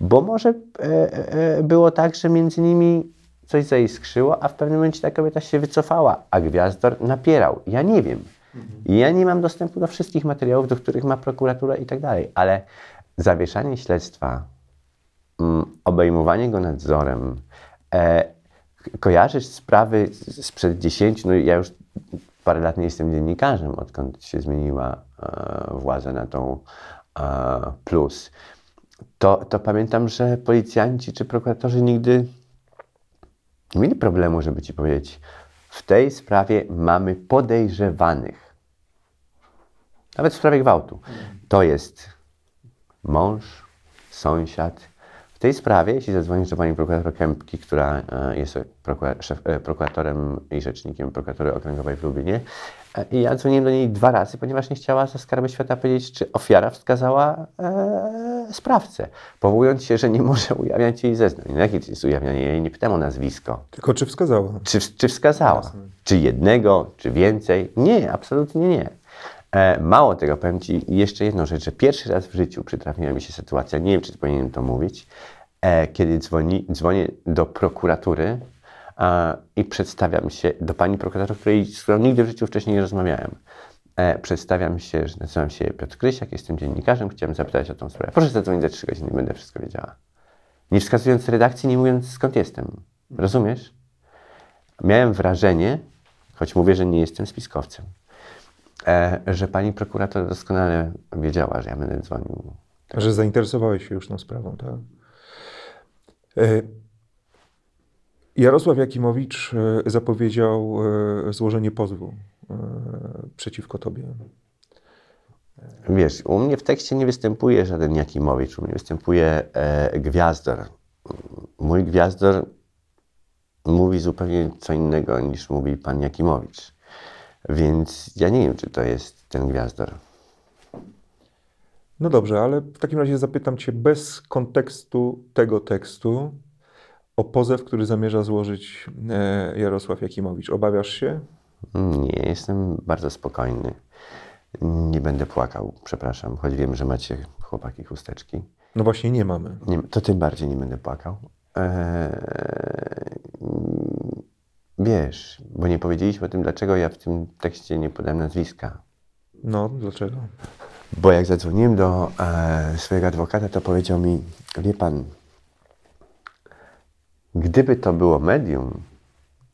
bo może e, e, e, było tak, że między nimi coś zaiskrzyło, a w pewnym momencie ta kobieta się wycofała, a gwiazdor napierał. Ja nie wiem. Mhm. Ja nie mam dostępu do wszystkich materiałów, do których ma prokuratura i tak dalej, ale zawieszanie śledztwa, mm, obejmowanie go nadzorem. E, kojarzysz sprawy sprzed 10, no ja już parę lat nie jestem dziennikarzem, odkąd się zmieniła e, władza na tą e, plus. To, to pamiętam, że policjanci czy prokuratorzy nigdy nie mieli problemu, żeby ci powiedzieć, w tej sprawie mamy podejrzewanych. Nawet w sprawie gwałtu. To jest mąż, sąsiad. W tej sprawie, jeśli zadzwonisz do pani prokurator Kępki, która e, jest prokura szef, e, prokuratorem i rzecznikiem prokuratury okręgowej w Lubinie, e, i ja dzwoniłem do niej dwa razy, ponieważ nie chciała ze skarby świata powiedzieć, czy ofiara wskazała e, sprawcę, powołując się, że nie może ujawniać jej zeznań. No jakie jest ujawnianie jej? Nie pytam o nazwisko. Tylko czy wskazała. Czy, czy wskazała? Jasne. Czy jednego, czy więcej? Nie, absolutnie nie. E, mało tego, powiem Ci jeszcze jedną rzecz, że pierwszy raz w życiu przytrafiła mi się sytuacja, nie wiem czy powinienem to mówić, e, kiedy dzwoni, dzwonię do prokuratury i przedstawiam się do pani prokuratora, której, z którą nigdy w życiu wcześniej nie rozmawiałem. E, przedstawiam się, że nazywam się Piotr Krysiak, jestem dziennikarzem, chciałem zapytać o tą sprawę. Proszę zadzwonić za trzy godziny, będę wszystko wiedziała. Nie wskazując redakcji, nie mówiąc skąd jestem. Rozumiesz? Miałem wrażenie, choć mówię, że nie jestem spiskowcem, E, że pani prokurator doskonale wiedziała, że ja będę dzwonił. Tak. Że zainteresowałeś się już tą sprawą, tak? E, Jarosław Jakimowicz e, zapowiedział złożenie pozwu przeciwko tobie. Wiesz, u mnie w tekście nie występuje żaden Jakimowicz, u mnie występuje e, Gwiazdor. Mój Gwiazdor mówi zupełnie co innego niż mówi pan Jakimowicz. Więc ja nie wiem, czy to jest ten gwiazdor. No dobrze, ale w takim razie zapytam Cię bez kontekstu tego tekstu o pozew, który zamierza złożyć e, Jarosław Jakimowicz. Obawiasz się? Nie, jestem bardzo spokojny. Nie będę płakał, przepraszam, choć wiem, że macie chłopaki chusteczki. No właśnie, nie mamy. Nie, to tym bardziej nie będę płakał. Eee, Wiesz, bo nie powiedzieliśmy o tym, dlaczego ja w tym tekście nie podałem nazwiska. No, dlaczego? Bo jak zadzwoniłem do e, swojego adwokata, to powiedział mi, wie pan, gdyby to było medium,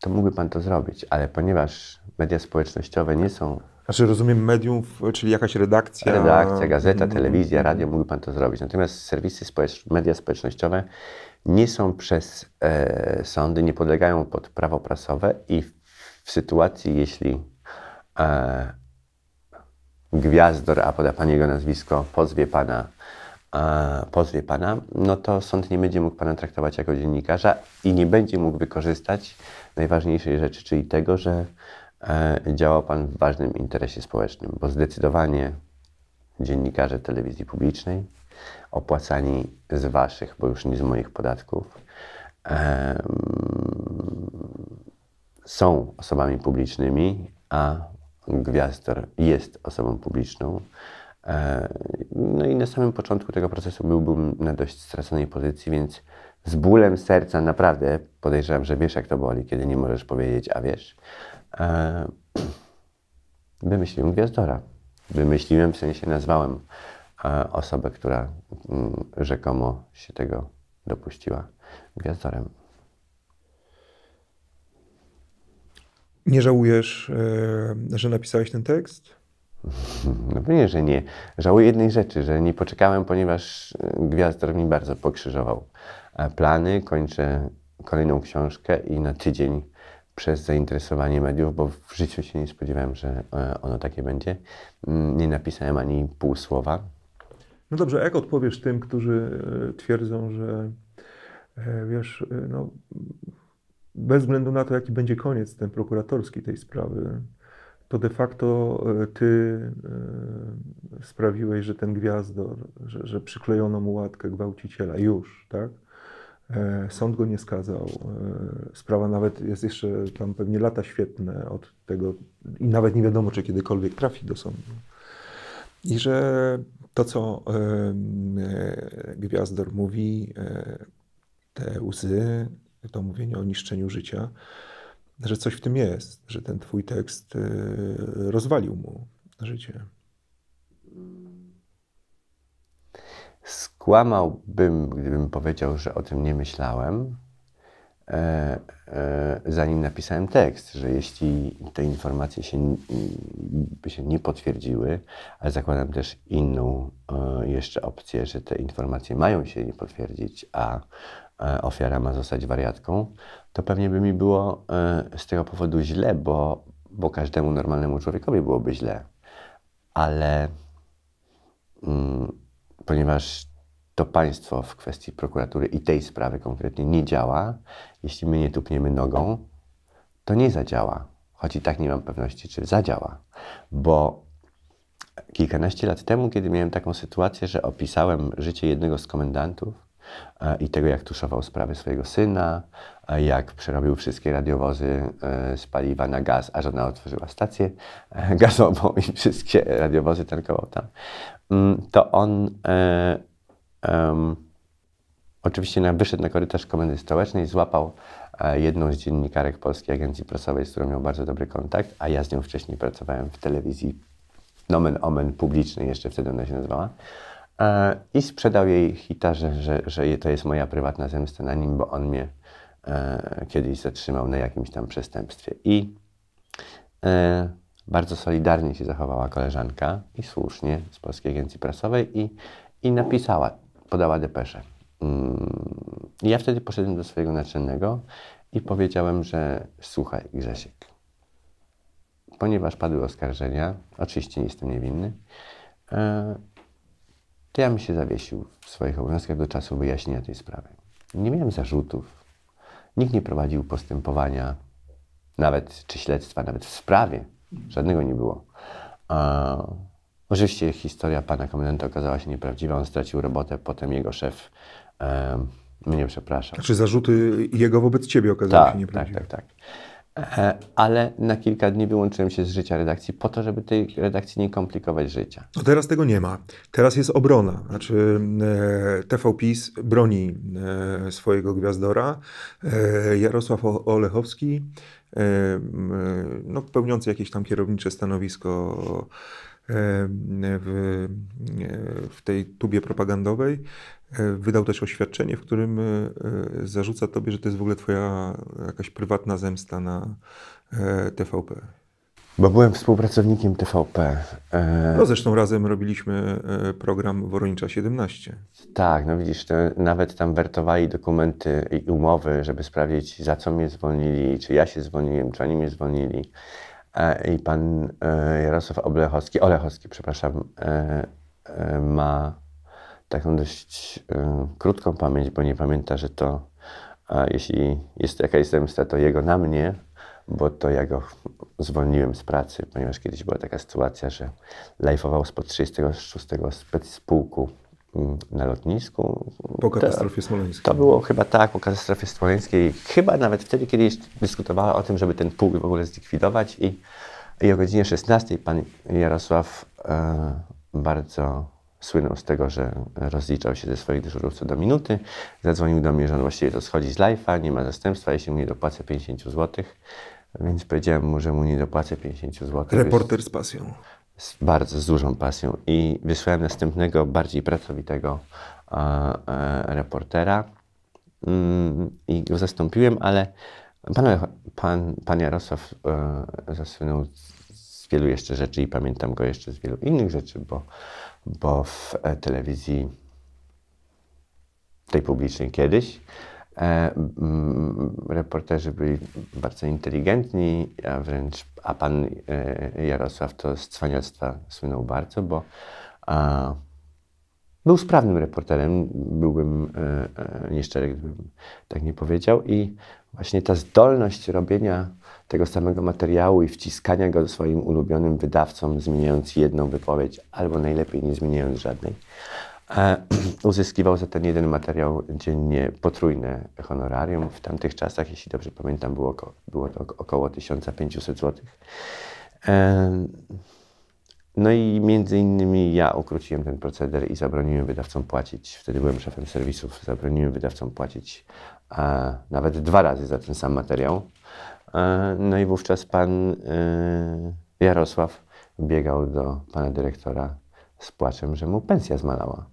to mógłby pan to zrobić, ale ponieważ media społecznościowe nie są znaczy rozumiem medium, czyli jakaś redakcja. Redakcja, gazeta, mhm, mhm, telewizja, mhm. radio, mógłby Pan to zrobić. Natomiast serwisy, społecz media społecznościowe nie są przez e, sądy, nie podlegają pod prawo prasowe i w, w sytuacji, jeśli e, gwiazdor, a poda Pan jego nazwisko, pozwie Pana, e, pozwie Pana, no to sąd nie będzie mógł Pana traktować jako dziennikarza i nie będzie mógł wykorzystać najważniejszej rzeczy, czyli tego, że e, działał Pan w ważnym interesie społecznym, bo zdecydowanie dziennikarze telewizji publicznej opłacani z Waszych, bo już nie z moich podatków, są osobami publicznymi, a gwiazdor jest osobą publiczną. E, no i na samym początku tego procesu byłbym na dość straconej pozycji, więc z bólem serca naprawdę podejrzewam, że wiesz, jak to boli, kiedy nie możesz powiedzieć, a wiesz. E, wymyśliłem gwiazdora. Wymyśliłem, w sensie nazwałem E, osobę, która mm, rzekomo się tego dopuściła gwiazdorem. Nie żałujesz, e, że napisałeś ten tekst? No pewnie, że nie. Żałuję jednej rzeczy, że nie poczekałem, ponieważ e, Gwiazdor mi bardzo pokrzyżował plany. Kończę kolejną książkę i na tydzień przez zainteresowanie mediów, bo w życiu się nie spodziewałem, że ono takie będzie. Mm, nie napisałem ani pół słowa. No dobrze, jak odpowiesz tym, którzy e, twierdzą, że e, wiesz, e, no, bez względu na to, jaki będzie koniec ten prokuratorski tej sprawy, to de facto ty sprawiłeś, że ten gwiazdor, że, że przyklejono mu łatkę gwałciciela już, tak? Sąd go nie skazał. Sprawa nawet jest jeszcze tam pewnie lata świetne od tego i nawet nie wiadomo, czy kiedykolwiek trafi do sądu. I że to, co e, Gwiazdor mówi, e, te łzy, to mówienie o niszczeniu życia, że coś w tym jest, że ten twój tekst e, rozwalił mu życie. Skłamałbym, gdybym powiedział, że o tym nie myślałem e, e, zanim napisałem tekst, że jeśli te informacje się, by się nie potwierdziły, ale zakładam też inną e, jeszcze opcję, że te informacje mają się nie potwierdzić, a e, ofiara ma zostać wariatką, to pewnie by mi było e, z tego powodu źle, bo, bo każdemu normalnemu człowiekowi byłoby źle. Ale mm, ponieważ to państwo w kwestii prokuratury i tej sprawy konkretnie nie działa, jeśli my nie tupniemy nogą, to nie zadziała. Choć i tak nie mam pewności, czy zadziała, bo kilkanaście lat temu, kiedy miałem taką sytuację, że opisałem życie jednego z komendantów e, i tego, jak tuszował sprawy swojego syna, e, jak przerobił wszystkie radiowozy e, z paliwa na gaz, a żona otworzyła stację gazową i wszystkie radiowozy tankował tam, mm, to on Um, oczywiście wyszedł na korytarz Komendy Stołecznej, złapał e, jedną z dziennikarek Polskiej Agencji Prasowej, z którą miał bardzo dobry kontakt, a ja z nią wcześniej pracowałem w telewizji nomen omen publicznej, jeszcze wtedy ona się nazywała. E, I sprzedał jej hita, że, że, że to jest moja prywatna zemsta na nim, bo on mnie e, kiedyś zatrzymał na jakimś tam przestępstwie. I bardzo solidarnie się zachowała koleżanka i słusznie z Polskiej Agencji Prasowej i, i napisała podała depeszę. Mm. ja wtedy poszedłem do swojego naczelnego i powiedziałem, że słuchaj Grzesiek, ponieważ padły oskarżenia, oczywiście nie jestem niewinny, e, to ja bym się zawiesił w swoich obowiązkach do czasu wyjaśnienia tej sprawy. Nie miałem zarzutów, nikt nie prowadził postępowania, nawet czy śledztwa, nawet w sprawie, żadnego nie było. Oczywiście historia pana komendanta okazała się nieprawdziwa, on stracił robotę, potem jego szef e, mnie no przepraszał. Czy znaczy zarzuty jego wobec ciebie okazały tak, się nieprawdziwe? Tak, tak, tak. E, ale na kilka dni wyłączyłem się z życia redakcji po to, żeby tej redakcji nie komplikować życia. No teraz tego nie ma. Teraz jest obrona. Znaczy e, PiS broni e, swojego gwiazdora. E, Jarosław o Olechowski, e, e, no, pełniący jakieś tam kierownicze stanowisko w, w tej tubie propagandowej. Wydał też oświadczenie, w którym e, zarzuca tobie, że to jest w ogóle twoja jakaś prywatna zemsta na e, TVP. Bo byłem współpracownikiem TVP. E, no zresztą razem robiliśmy program Woronicza 17. Tak, no widzisz, nawet tam wertowali dokumenty i umowy, żeby sprawdzić za co mnie zwolnili, czy ja się zwolniłem, czy oni mnie zwolnili i pan e, Jarosław Oblechowski, Olechowski, przepraszam, e, e, ma taką dość krótką pamięć, bo nie pamięta, że to, jeśli jest jakaś zemsta, to jego na mnie, bo to ja go zwolniłem z pracy, ponieważ kiedyś była taka sytuacja, że lajfował z pod 36 spółku na lotnisku. Po katastrofie smoleńskiej. To było chyba tak, po katastrofie smoleńskiej. Chyba nawet wtedy, kiedy dyskutowała o tym, żeby ten pułk w ogóle zlikwidować i, i o godzinie 16 pan Jarosław e, bardzo słynął z tego, że rozliczał się ze swoich dyżurów co do minuty. Zadzwonił do mnie, że on właściwie to schodzi z Life'a, nie ma zastępstwa, jeśli mu nie dopłacę 50 zł. Więc powiedziałem mu, że mu nie dopłacę 50 zł. Reporter z pasją z bardzo z dużą pasją i wysłałem następnego, bardziej pracowitego e, e, reportera mm, i go zastąpiłem, ale pan, pan, pan Jarosław e, zasłynął z wielu jeszcze rzeczy i pamiętam go jeszcze z wielu innych rzeczy, bo, bo w e, telewizji tej publicznej kiedyś E, mm, reporterzy byli bardzo inteligentni, a wręcz, a pan e, Jarosław to z cwaniactwa słynął bardzo, bo a, był sprawnym reporterem, byłbym e, e, nieszczery, gdybym tak nie powiedział. I właśnie ta zdolność robienia tego samego materiału i wciskania go swoim ulubionym wydawcom, zmieniając jedną wypowiedź, albo najlepiej nie zmieniając żadnej, E, uzyskiwał za ten jeden materiał dziennie potrójne honorarium. W tamtych czasach, jeśli dobrze pamiętam, było, około, było to około 1500 zł. E, no i między innymi ja ukróciłem ten proceder i zabroniłem wydawcom płacić. Wtedy byłem szefem serwisów. Zabroniłem wydawcom płacić a, nawet dwa razy za ten sam materiał. E, no i wówczas pan Jarosław biegał do pana dyrektora z płaczem, że mu pensja zmalała.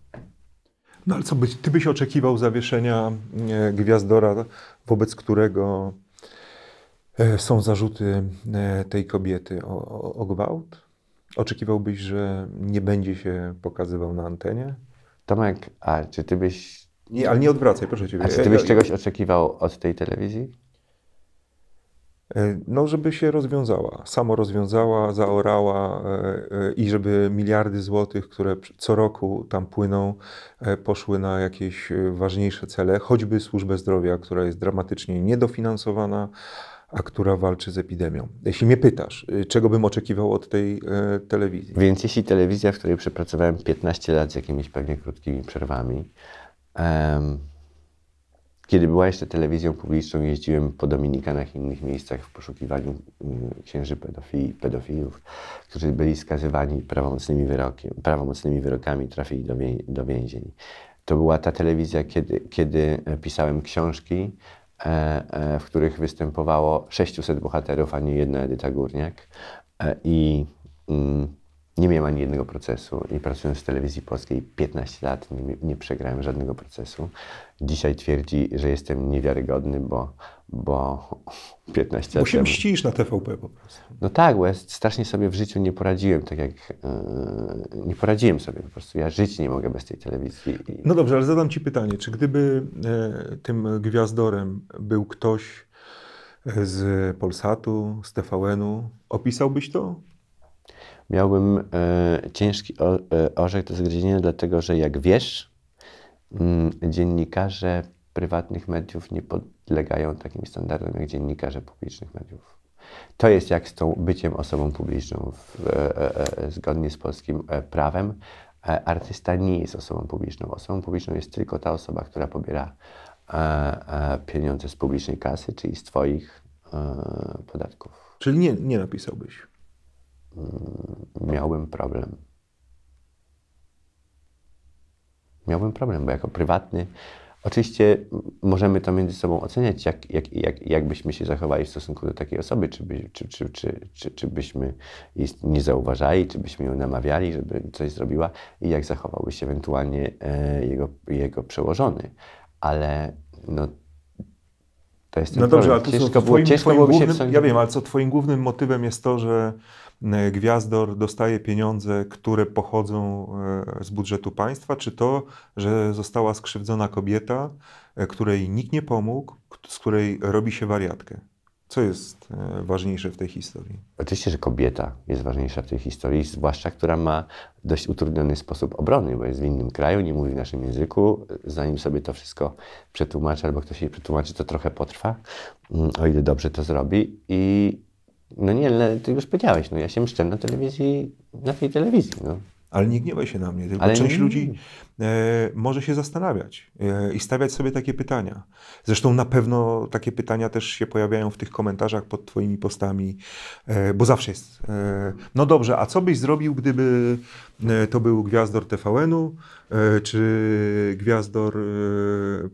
No ale co byś, ty byś oczekiwał zawieszenia e, Gwiazdora, wobec którego e, są zarzuty e, tej kobiety o, o, o gwałt? Oczekiwałbyś, że nie będzie się pokazywał na antenie? Tomek, a czy ty byś... Nie, ale nie odwracaj, proszę cię. A czy ty byś czegoś oczekiwał od tej telewizji? E, no, żeby się rozwiązała, samo rozwiązała, zaorała e, e, i żeby miliardy złotych, które co roku tam płyną, poszły na jakieś ważniejsze cele, choćby służbę zdrowia, która jest dramatycznie niedofinansowana, a która walczy z epidemią. Jeśli mnie pytasz, czego bym oczekiwał od tej telewizji? Więc jeśli telewizja, w której przepracowałem 15 lat z jakimiś pewnie krótkimi przerwami, kiedy była jeszcze telewizją publiczną, jeździłem po Dominikanach i innych miejscach w poszukiwaniu mm, księży pedofili, pedofilów, którzy byli skazywani prawomocnymi, wyroki, prawomocnymi wyrokami, trafili do, wie, do więzień. To była ta telewizja, kiedy, kiedy pisałem książki, e, e, w których występowało 600 bohaterów, a nie jedna Edyta Górniak. E, I mm, nie miałem ani jednego procesu i pracując w telewizji polskiej 15 lat nie, nie przegrałem żadnego procesu. Dzisiaj twierdzi, że jestem niewiarygodny, bo, bo 15 lat. Bo się temu... mścisz na TVP po prostu. No tak, bo ja strasznie sobie w życiu nie poradziłem, tak jak yy, nie poradziłem sobie po prostu. Ja żyć nie mogę bez tej telewizji. I... No dobrze, ale zadam Ci pytanie, czy gdyby e, tym gwiazdorem był ktoś e, z Polsatu, z TVN-u, opisałbyś to? miałbym e, ciężki o, e, orzech do zgryzienia, dlatego że jak wiesz, m, mm, dziennikarze prywatnych mediów nie podlegają takim standardom jak dziennikarze publicznych mediów. To jest jak z tą byciem osobą publiczną w, e, e, e zgodnie z polskim e, prawem. Artysta nie jest osobą publiczną. Osobą publiczną jest tylko ta osoba, która pobiera pieniądze z publicznej kasy, czyli z Twoich podatków. Czyli nie, nie napisałbyś? Mm, miałbym problem. Miałbym problem, bo jako prywatny. Oczywiście możemy to między sobą oceniać, jak, jak, jak, jak byśmy się zachowali w stosunku do takiej osoby, czy, by, czy, czy, czy, czy, czy byśmy jej nie zauważali, czy byśmy ją namawiali, żeby coś zrobiła i jak zachowałby się ewentualnie e, jego, jego przełożony. Ale no, to jest No dobrze, problem. ale to ciężko, twoim, ciężko twoim głównym, Ja wiem, ale co twoim głównym motywem jest to, że E, gwiazdor dostaje pieniądze, które pochodzą e, z budżetu państwa, czy to, że została skrzywdzona kobieta, e, której nikt nie pomógł, z której robi się wariatkę. Co jest ważniejsze w tej historii? Oczywiście, że kobieta jest ważniejsza w tej historii, zwłaszcza która ma dość utrudniony sposób obrony, bo jest w innym kraju, nie mówi w naszym języku. Zanim sobie to wszystko przetłumaczy albo ktoś jej przetłumaczy, to trochę potrwa, mm, o ile dobrze to zrobi. I no nie, ale ty już powiedziałeś, no ja się mszczę na telewizji, na tej telewizji, no. Ale nie gniewaj się na mnie, tylko ale część nie... ludzi e, może się zastanawiać e, i stawiać sobie takie pytania. Zresztą na pewno takie pytania też się pojawiają w tych komentarzach pod Twoimi postami, e, bo zawsze jest. E, no dobrze, a co byś zrobił, gdyby e, to był gwiazdor TVN-u e, czy gwiazdor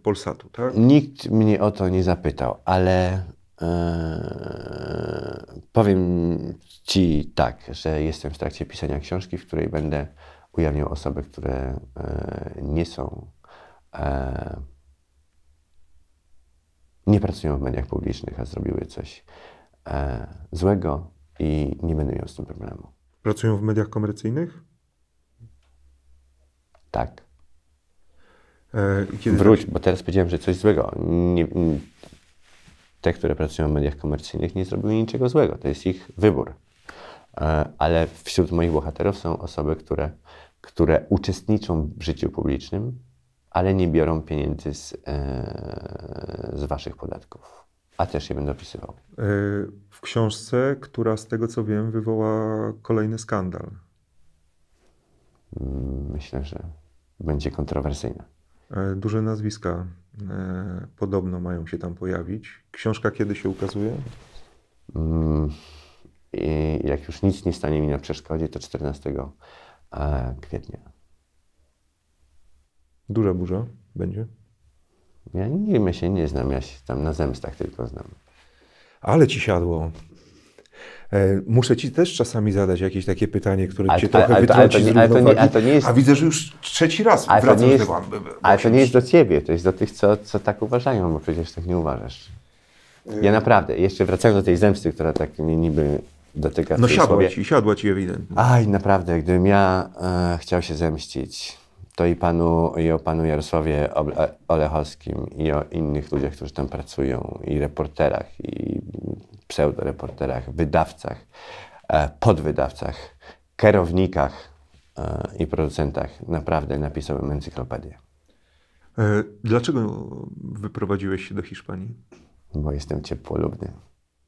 Polsatu? Tak? Nikt mnie o to nie zapytał, ale Eee, powiem Ci tak, że jestem w trakcie pisania książki, w której będę ujawniał osoby, które eee, nie są, eee, nie pracują w mediach publicznych, a zrobiły coś złego i nie będę miał z tym problemu. Pracują w mediach komercyjnych? Tak. Kiedy Wróć, tak... bo teraz powiedziałem, że coś złego. Nie, te, które pracują w mediach komercyjnych, nie zrobiły niczego złego. To jest ich wybór. E, ale wśród moich bohaterów są osoby, które, które uczestniczą w życiu publicznym, ale nie biorą pieniędzy z, e, z waszych podatków. A też je będę opisywał. E, w książce, która z tego co wiem, wywoła kolejny skandal. Mm, myślę, że będzie kontrowersyjna. Duże nazwiska E, podobno mają się tam pojawić. Książka kiedy się ukazuje? Mm, jak już nic nie stanie mi na przeszkodzie, to 14 e, kwietnia. Duża burza będzie? Ja nigdy się nie znam, ja się tam na zemstach tylko znam. Ale ci siadło. E, muszę ci też czasami zadać jakieś takie pytanie, które ale, cię trochę ale, wytrąci ale, A widzę, że już trzeci raz ale wracam to nie jest, do Ale to nie jest do ciebie, to jest do tych, co, co tak uważają, bo przecież tak nie uważasz. Ja y- naprawdę, jeszcze wracając do tej zemsty, która tak mnie niby dotyka. No siadła ci, siadła ci ewidentnie. Aj, naprawdę, gdybym ja e, chciał się zemścić, to i panu, i o panu Jarosławie e, Olechowskim, i o innych ludziach, którzy tam pracują, i reporterach, i pseudoreporterach, wydawcach, e, podwydawcach, kierownikach e, i producentach naprawdę napisałem encyklopedię. E, dlaczego wyprowadziłeś się do Hiszpanii? Bo jestem ciepłolubny.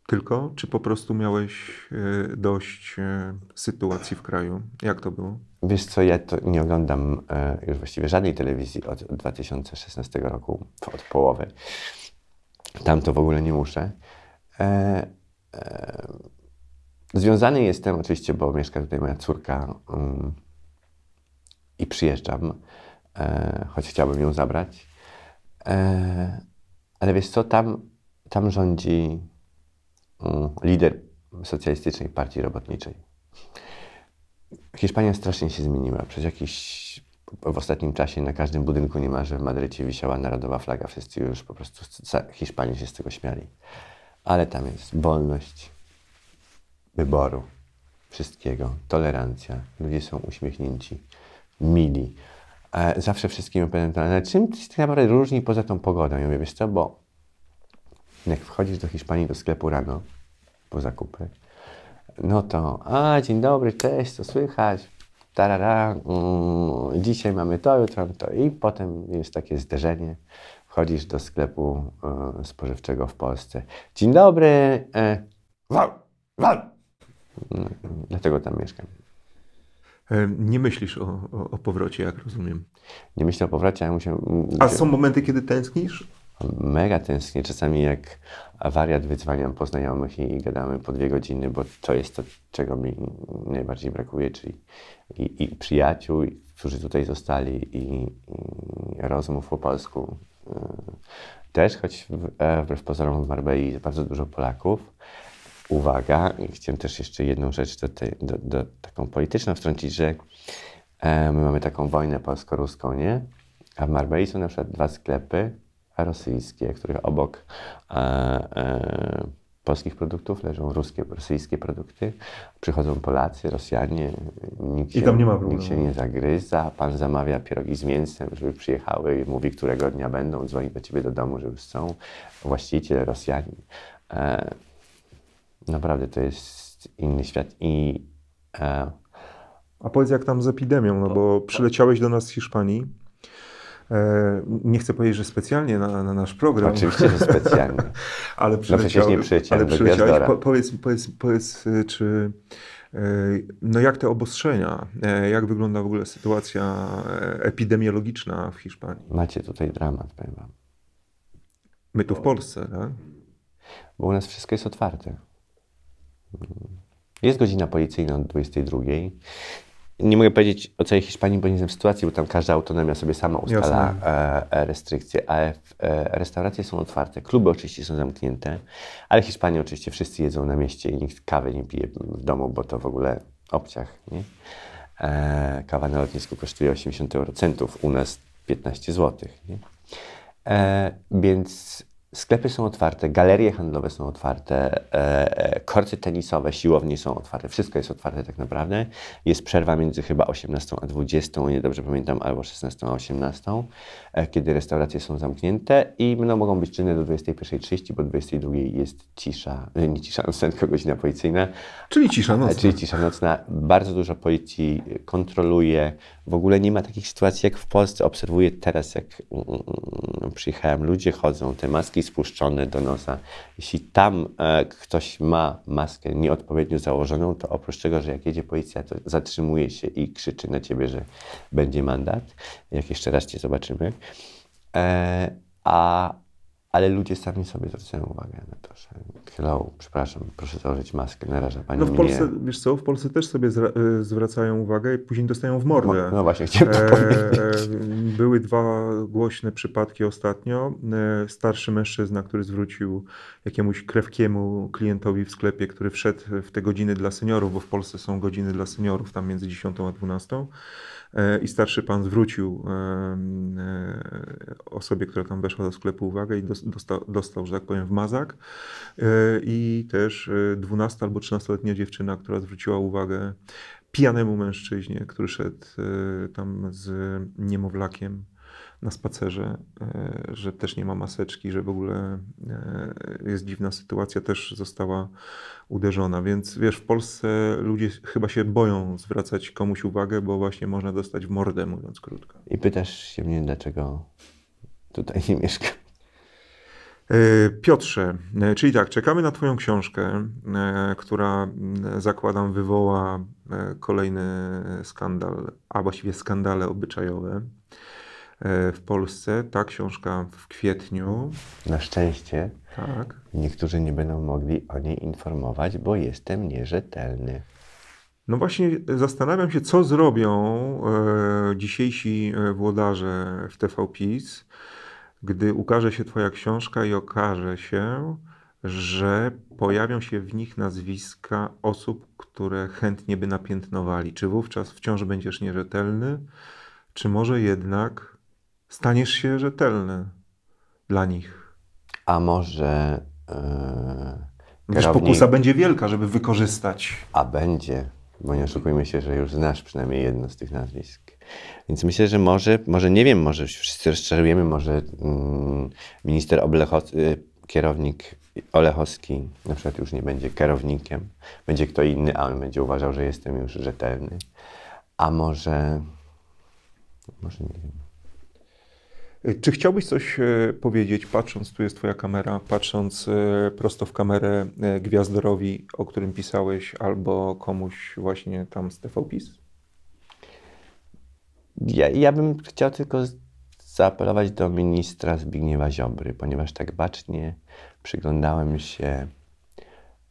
Tylko? Czy po prostu miałeś dość sytuacji w kraju? Jak to było? Wiesz co, ja nie oglądam już właściwie żadnej telewizji od 2016 roku, od połowy. Tam to w ogóle nie muszę. E, e, związany jestem oczywiście, bo mieszka tutaj moja córka um, i przyjeżdżam, e, choć chciałbym ją zabrać. E, ale wiesz co, tam, tam rządzi um, lider Socjalistycznej Partii Robotniczej. Hiszpania strasznie się zmieniła. Przez jakiś w ostatnim czasie na każdym budynku niemalże w Madrycie wisiała narodowa flaga. Wszyscy już po prostu Hiszpanie się z tego śmiali ale tam jest wolność wyboru wszystkiego, tolerancja, ludzie są uśmiechnięci, mili. E, zawsze wszystkim opowiadam ale czym ty tak naprawdę różni poza tą pogodą? Ja mówię, wiesz co, bo jak wchodzisz do Hiszpanii do sklepu rano po zakupy, no to a, dzień dobry, cześć, co słychać? Tarara, mm, dzisiaj mamy to, jutro mamy to i potem jest takie zderzenie wchodzisz do sklepu e, spożywczego w Polsce. Dzień dobry. E, wow, wow. dlatego tam mieszkam. E, nie myślisz o, o, o, powrocie, jak rozumiem. Nie myślę o powrocie, ale muszę... A są momenty, kiedy tęsknisz? Mega tęsknię. Czasami jak wariat wyzwaniam poznajomych i gadamy po dwie godziny, bo to jest to, czego mi najbardziej brakuje, czyli i, i przyjaciół, którzy tutaj zostali i, i rozmów po polsku. Y, też, choć e, wbrew pozorom w Marbei jest bardzo dużo Polaków. Uwaga, i chciałem też jeszcze jedną rzecz do, do, do taką polityczną wtrącić, że e, my mamy taką wojnę polsko-ruską, nie? A w Marbei są na przykład dwa sklepy rosyjskie, których obok e, e, polskich produktów, leżą ruskie, rosyjskie produkty, przychodzą Polacy, Rosjanie, nikt się, nie, nikt się nie zagryza, pan zamawia pierogi z mięsem, żeby przyjechały, mówi którego dnia będą, dzwoni do ciebie do domu, że już są, właściciele Rosjanie. E, naprawdę to jest inny świat i... E, a powiedz jak tam z epidemią, no bo tak. przyleciałeś do nas z Hiszpanii, E, nie chcę powiedzieć, że specjalnie na, na nasz program. Oczywiście, że specjalnie. ale przyleciał, no nie przyleciałem ale Po, powiedz, powiedz, powiedz, e, czy... E, no jak te obostrzenia, jak wygląda w ogóle sytuacja epidemiologiczna w Hiszpanii? Macie tutaj dramat, powiem wam. My tu w Polsce, tak? Bo u nas wszystko jest otwarte. Jest godzina policyjna od 22 nie mogę powiedzieć o całej Hiszpanii, bo nie znam sytuacji, bo tam każda autonomia sobie sama ustala e, e, restrykcje, ale w, e, restauracje są otwarte, kluby oczywiście są zamknięte, ale Hiszpanie oczywiście wszyscy jedzą na mieście i nikt kawy nie pije w domu, bo to w ogóle obciach, nie? E, kawa na lotnisku kosztuje 80 euro centów, u nas 15 zł, nie? E, więc Sklepy są otwarte, galerie handlowe są otwarte, e, e, korty tenisowe, siłownie są otwarte, wszystko jest otwarte tak naprawdę. Jest przerwa między chyba 18 a 20, nie dobrze pamiętam, albo 16 a 18, e, kiedy restauracje są zamknięte i no, mogą być czynne do 21.30, bo 22 jest cisza, e, nie cisza nocna, tylko godzina policyjna. Czyli cisza e, nocna. czyli cisza nocna. Bardzo dużo policji kontroluje w ogóle nie ma takich sytuacji, jak w Polsce. Obserwuję teraz, jak mm, mm, mm, przyjechałem, ludzie chodzą, te maski spuszczone do nosa. Jeśli tam e, ktoś ma maskę nieodpowiednio założoną, to oprócz tego, że jak jedzie policja, to zatrzymuje się i krzyczy na ciebie, że będzie mandat, jak jeszcze raz cię zobaczymy. E, a ale ludzie sami sobie zwracają uwagę. No proszę, hello, przepraszam, proszę założyć maskę, naraża pani No w Polsce, mnie. wiesz co, w Polsce też sobie e, zwracają uwagę i później dostają w mordę. No, no właśnie, chciałem to e, powiedzieć. Były dwa głośne przypadki ostatnio. E, starszy mężczyzna, który zwrócił jakiemuś krewkiemu klientowi w sklepie, który wszedł w te godziny dla seniorów, bo w Polsce są godziny dla seniorów, tam między 10 a 12 E, i starszy pan zwrócił e, osobie, która tam weszła do sklepu uwagę i dostał, dostał że tak powiem, w mazak. E, I też 12 albo 13-letnia dziewczyna, która zwróciła uwagę pijanemu mężczyźnie, który szedł tam z niemowlakiem na spacerze, e, że też nie ma maseczki, że w ogóle e, jest dziwna sytuacja, też została uderzona. Więc wiesz, w Polsce ludzie chyba się boją zwracać komuś uwagę, bo właśnie można dostać w mordę, mówiąc krótko. I pytasz się mnie, dlaczego tutaj nie mieszkam. E, Piotrze, czyli tak, czekamy na Twoją książkę, która zakładam wywoła kolejny skandal, a właściwie skandale obyczajowe. E, w Polsce. Ta książka w kwietniu. Na szczęście. Tak. Niektórzy nie będą mogli o niej informować, bo jestem nierzetelny. No właśnie zastanawiam się, co zrobią e, dzisiejsi e, włodarze w TV gdy ukaże się Twoja książka i okaże się, że pojawią się w nich nazwiska osób, które chętnie by napiętnowali. Czy wówczas wciąż będziesz nierzetelny, czy może jednak staniesz się rzetelny dla nich. A może. E, yy, Wiesz, pokusa będzie wielka, żeby wykorzystać. A będzie, bo nie oszukujmy się, że już znasz przynajmniej jedno z tych nazwisk. Więc myślę, że może, może nie wiem, może wszyscy rozczarujemy, może yy, minister Oblechowski, yy, kierownik Olechowski na przykład już nie będzie kierownikiem, będzie kto inny, a on będzie uważał, że jestem już rzetelny. A może. Może nie wiem. Czy chciałbyś coś e, powiedzieć, patrząc, tu jest Twoja kamera, patrząc e, prosto w kamerę e, Gwiazdorowi, o którym pisałeś, albo komuś właśnie tam z TVPiS? Ja, ja bym chciał tylko zaapelować do ministra Zbigniewa Ziobry, ponieważ tak bacznie przyglądałem się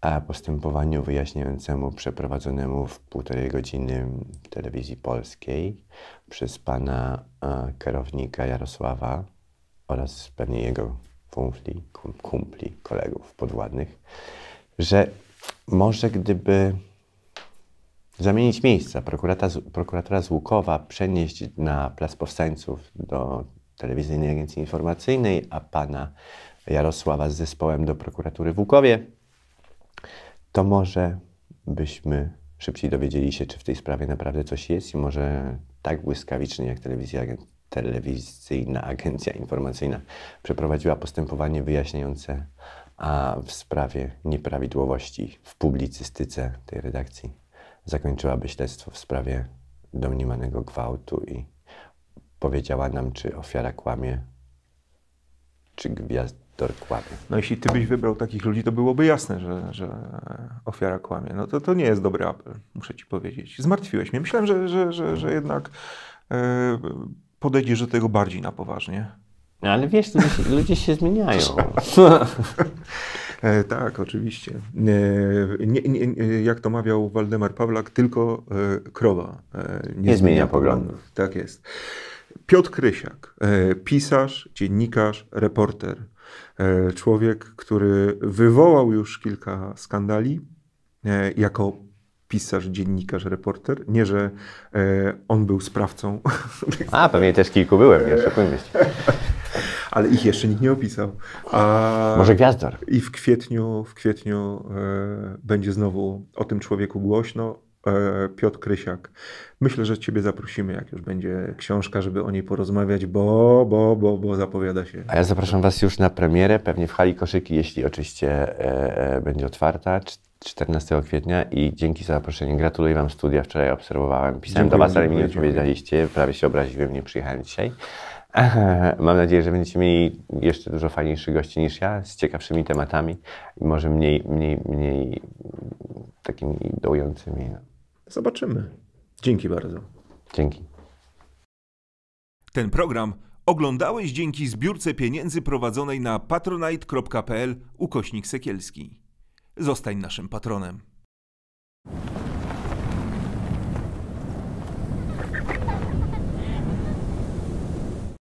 a postępowaniu wyjaśniającemu przeprowadzonemu w półtorej godziny w telewizji polskiej przez pana e, kierownika Jarosława oraz pewnie jego kumpli, kolegów podwładnych, że może gdyby zamienić miejsca, prokuratora z Łukowa przenieść na Plac Powstańców do Telewizyjnej Agencji Informacyjnej, a pana Jarosława z zespołem do prokuratury w Łukowie, to może byśmy szybciej dowiedzieli się, czy w tej sprawie naprawdę coś jest i może tak błyskawicznie jak telewizja, telewizyjna agencja informacyjna przeprowadziła postępowanie wyjaśniające a w sprawie nieprawidłowości w publicystyce tej redakcji zakończyłaby śledztwo w sprawie domniemanego gwałtu i powiedziała nam, czy ofiara kłamie, czy gwiazd no jeśli ty byś wybrał takich ludzi, to byłoby jasne, że, że ofiara kłamie. No to, to nie jest dobry apel, muszę ci powiedzieć. Zmartwiłeś mnie. Myślałem, że, że, że, że jednak e, podejdziesz do tego bardziej na poważnie. No, ale wiesz, ludzie się, ludzie się zmieniają. E, tak, oczywiście. E, nie, nie, jak to mawiał Waldemar Pawlak, tylko krowa nie, zmienia poglądów. Tak jest. Piotr Krysiak, pisarz, dziennikarz, reporter. E, człowiek, który wywołał już kilka skandali e, jako pisarz, dziennikarz, reporter. Nie, że e, on był sprawcą. A, pewnie też kilku byłem, jeszcze powinniście. Ale ich jeszcze nikt nie opisał. A Może Gwiazdor. I w kwietniu, w kwietniu będzie znowu o tym człowieku głośno E, Piotr Krysiak. Myślę, że Ciebie zaprosimy, jak już będzie książka, żeby o niej porozmawiać, bo, bo, bo, bo zapowiada się. A ja zapraszam Was już na premierę, pewnie w hali koszyki, jeśli oczywiście e, e, będzie otwarta. 14 kwietnia i dzięki za zaproszenie. Gratuluję Wam studia, wczoraj obserwowałem. Pisałem dziękuję, do Was, ale mi nie odpowiedzieliście. Prawie się obraziłem, nie przyjechałem dzisiaj. Mam nadzieję, że będziecie mieli jeszcze dużo fajniejszych gości niż ja, z ciekawszymi tematami i może mniej, mniej, mniej takimi dołującymi. Zobaczymy. Dzięki bardzo. Dzięki. Ten program oglądałeś dzięki zbiórce pieniędzy prowadzonej na patronite.pl ukośnik Sekielski. Zostań naszym patronem.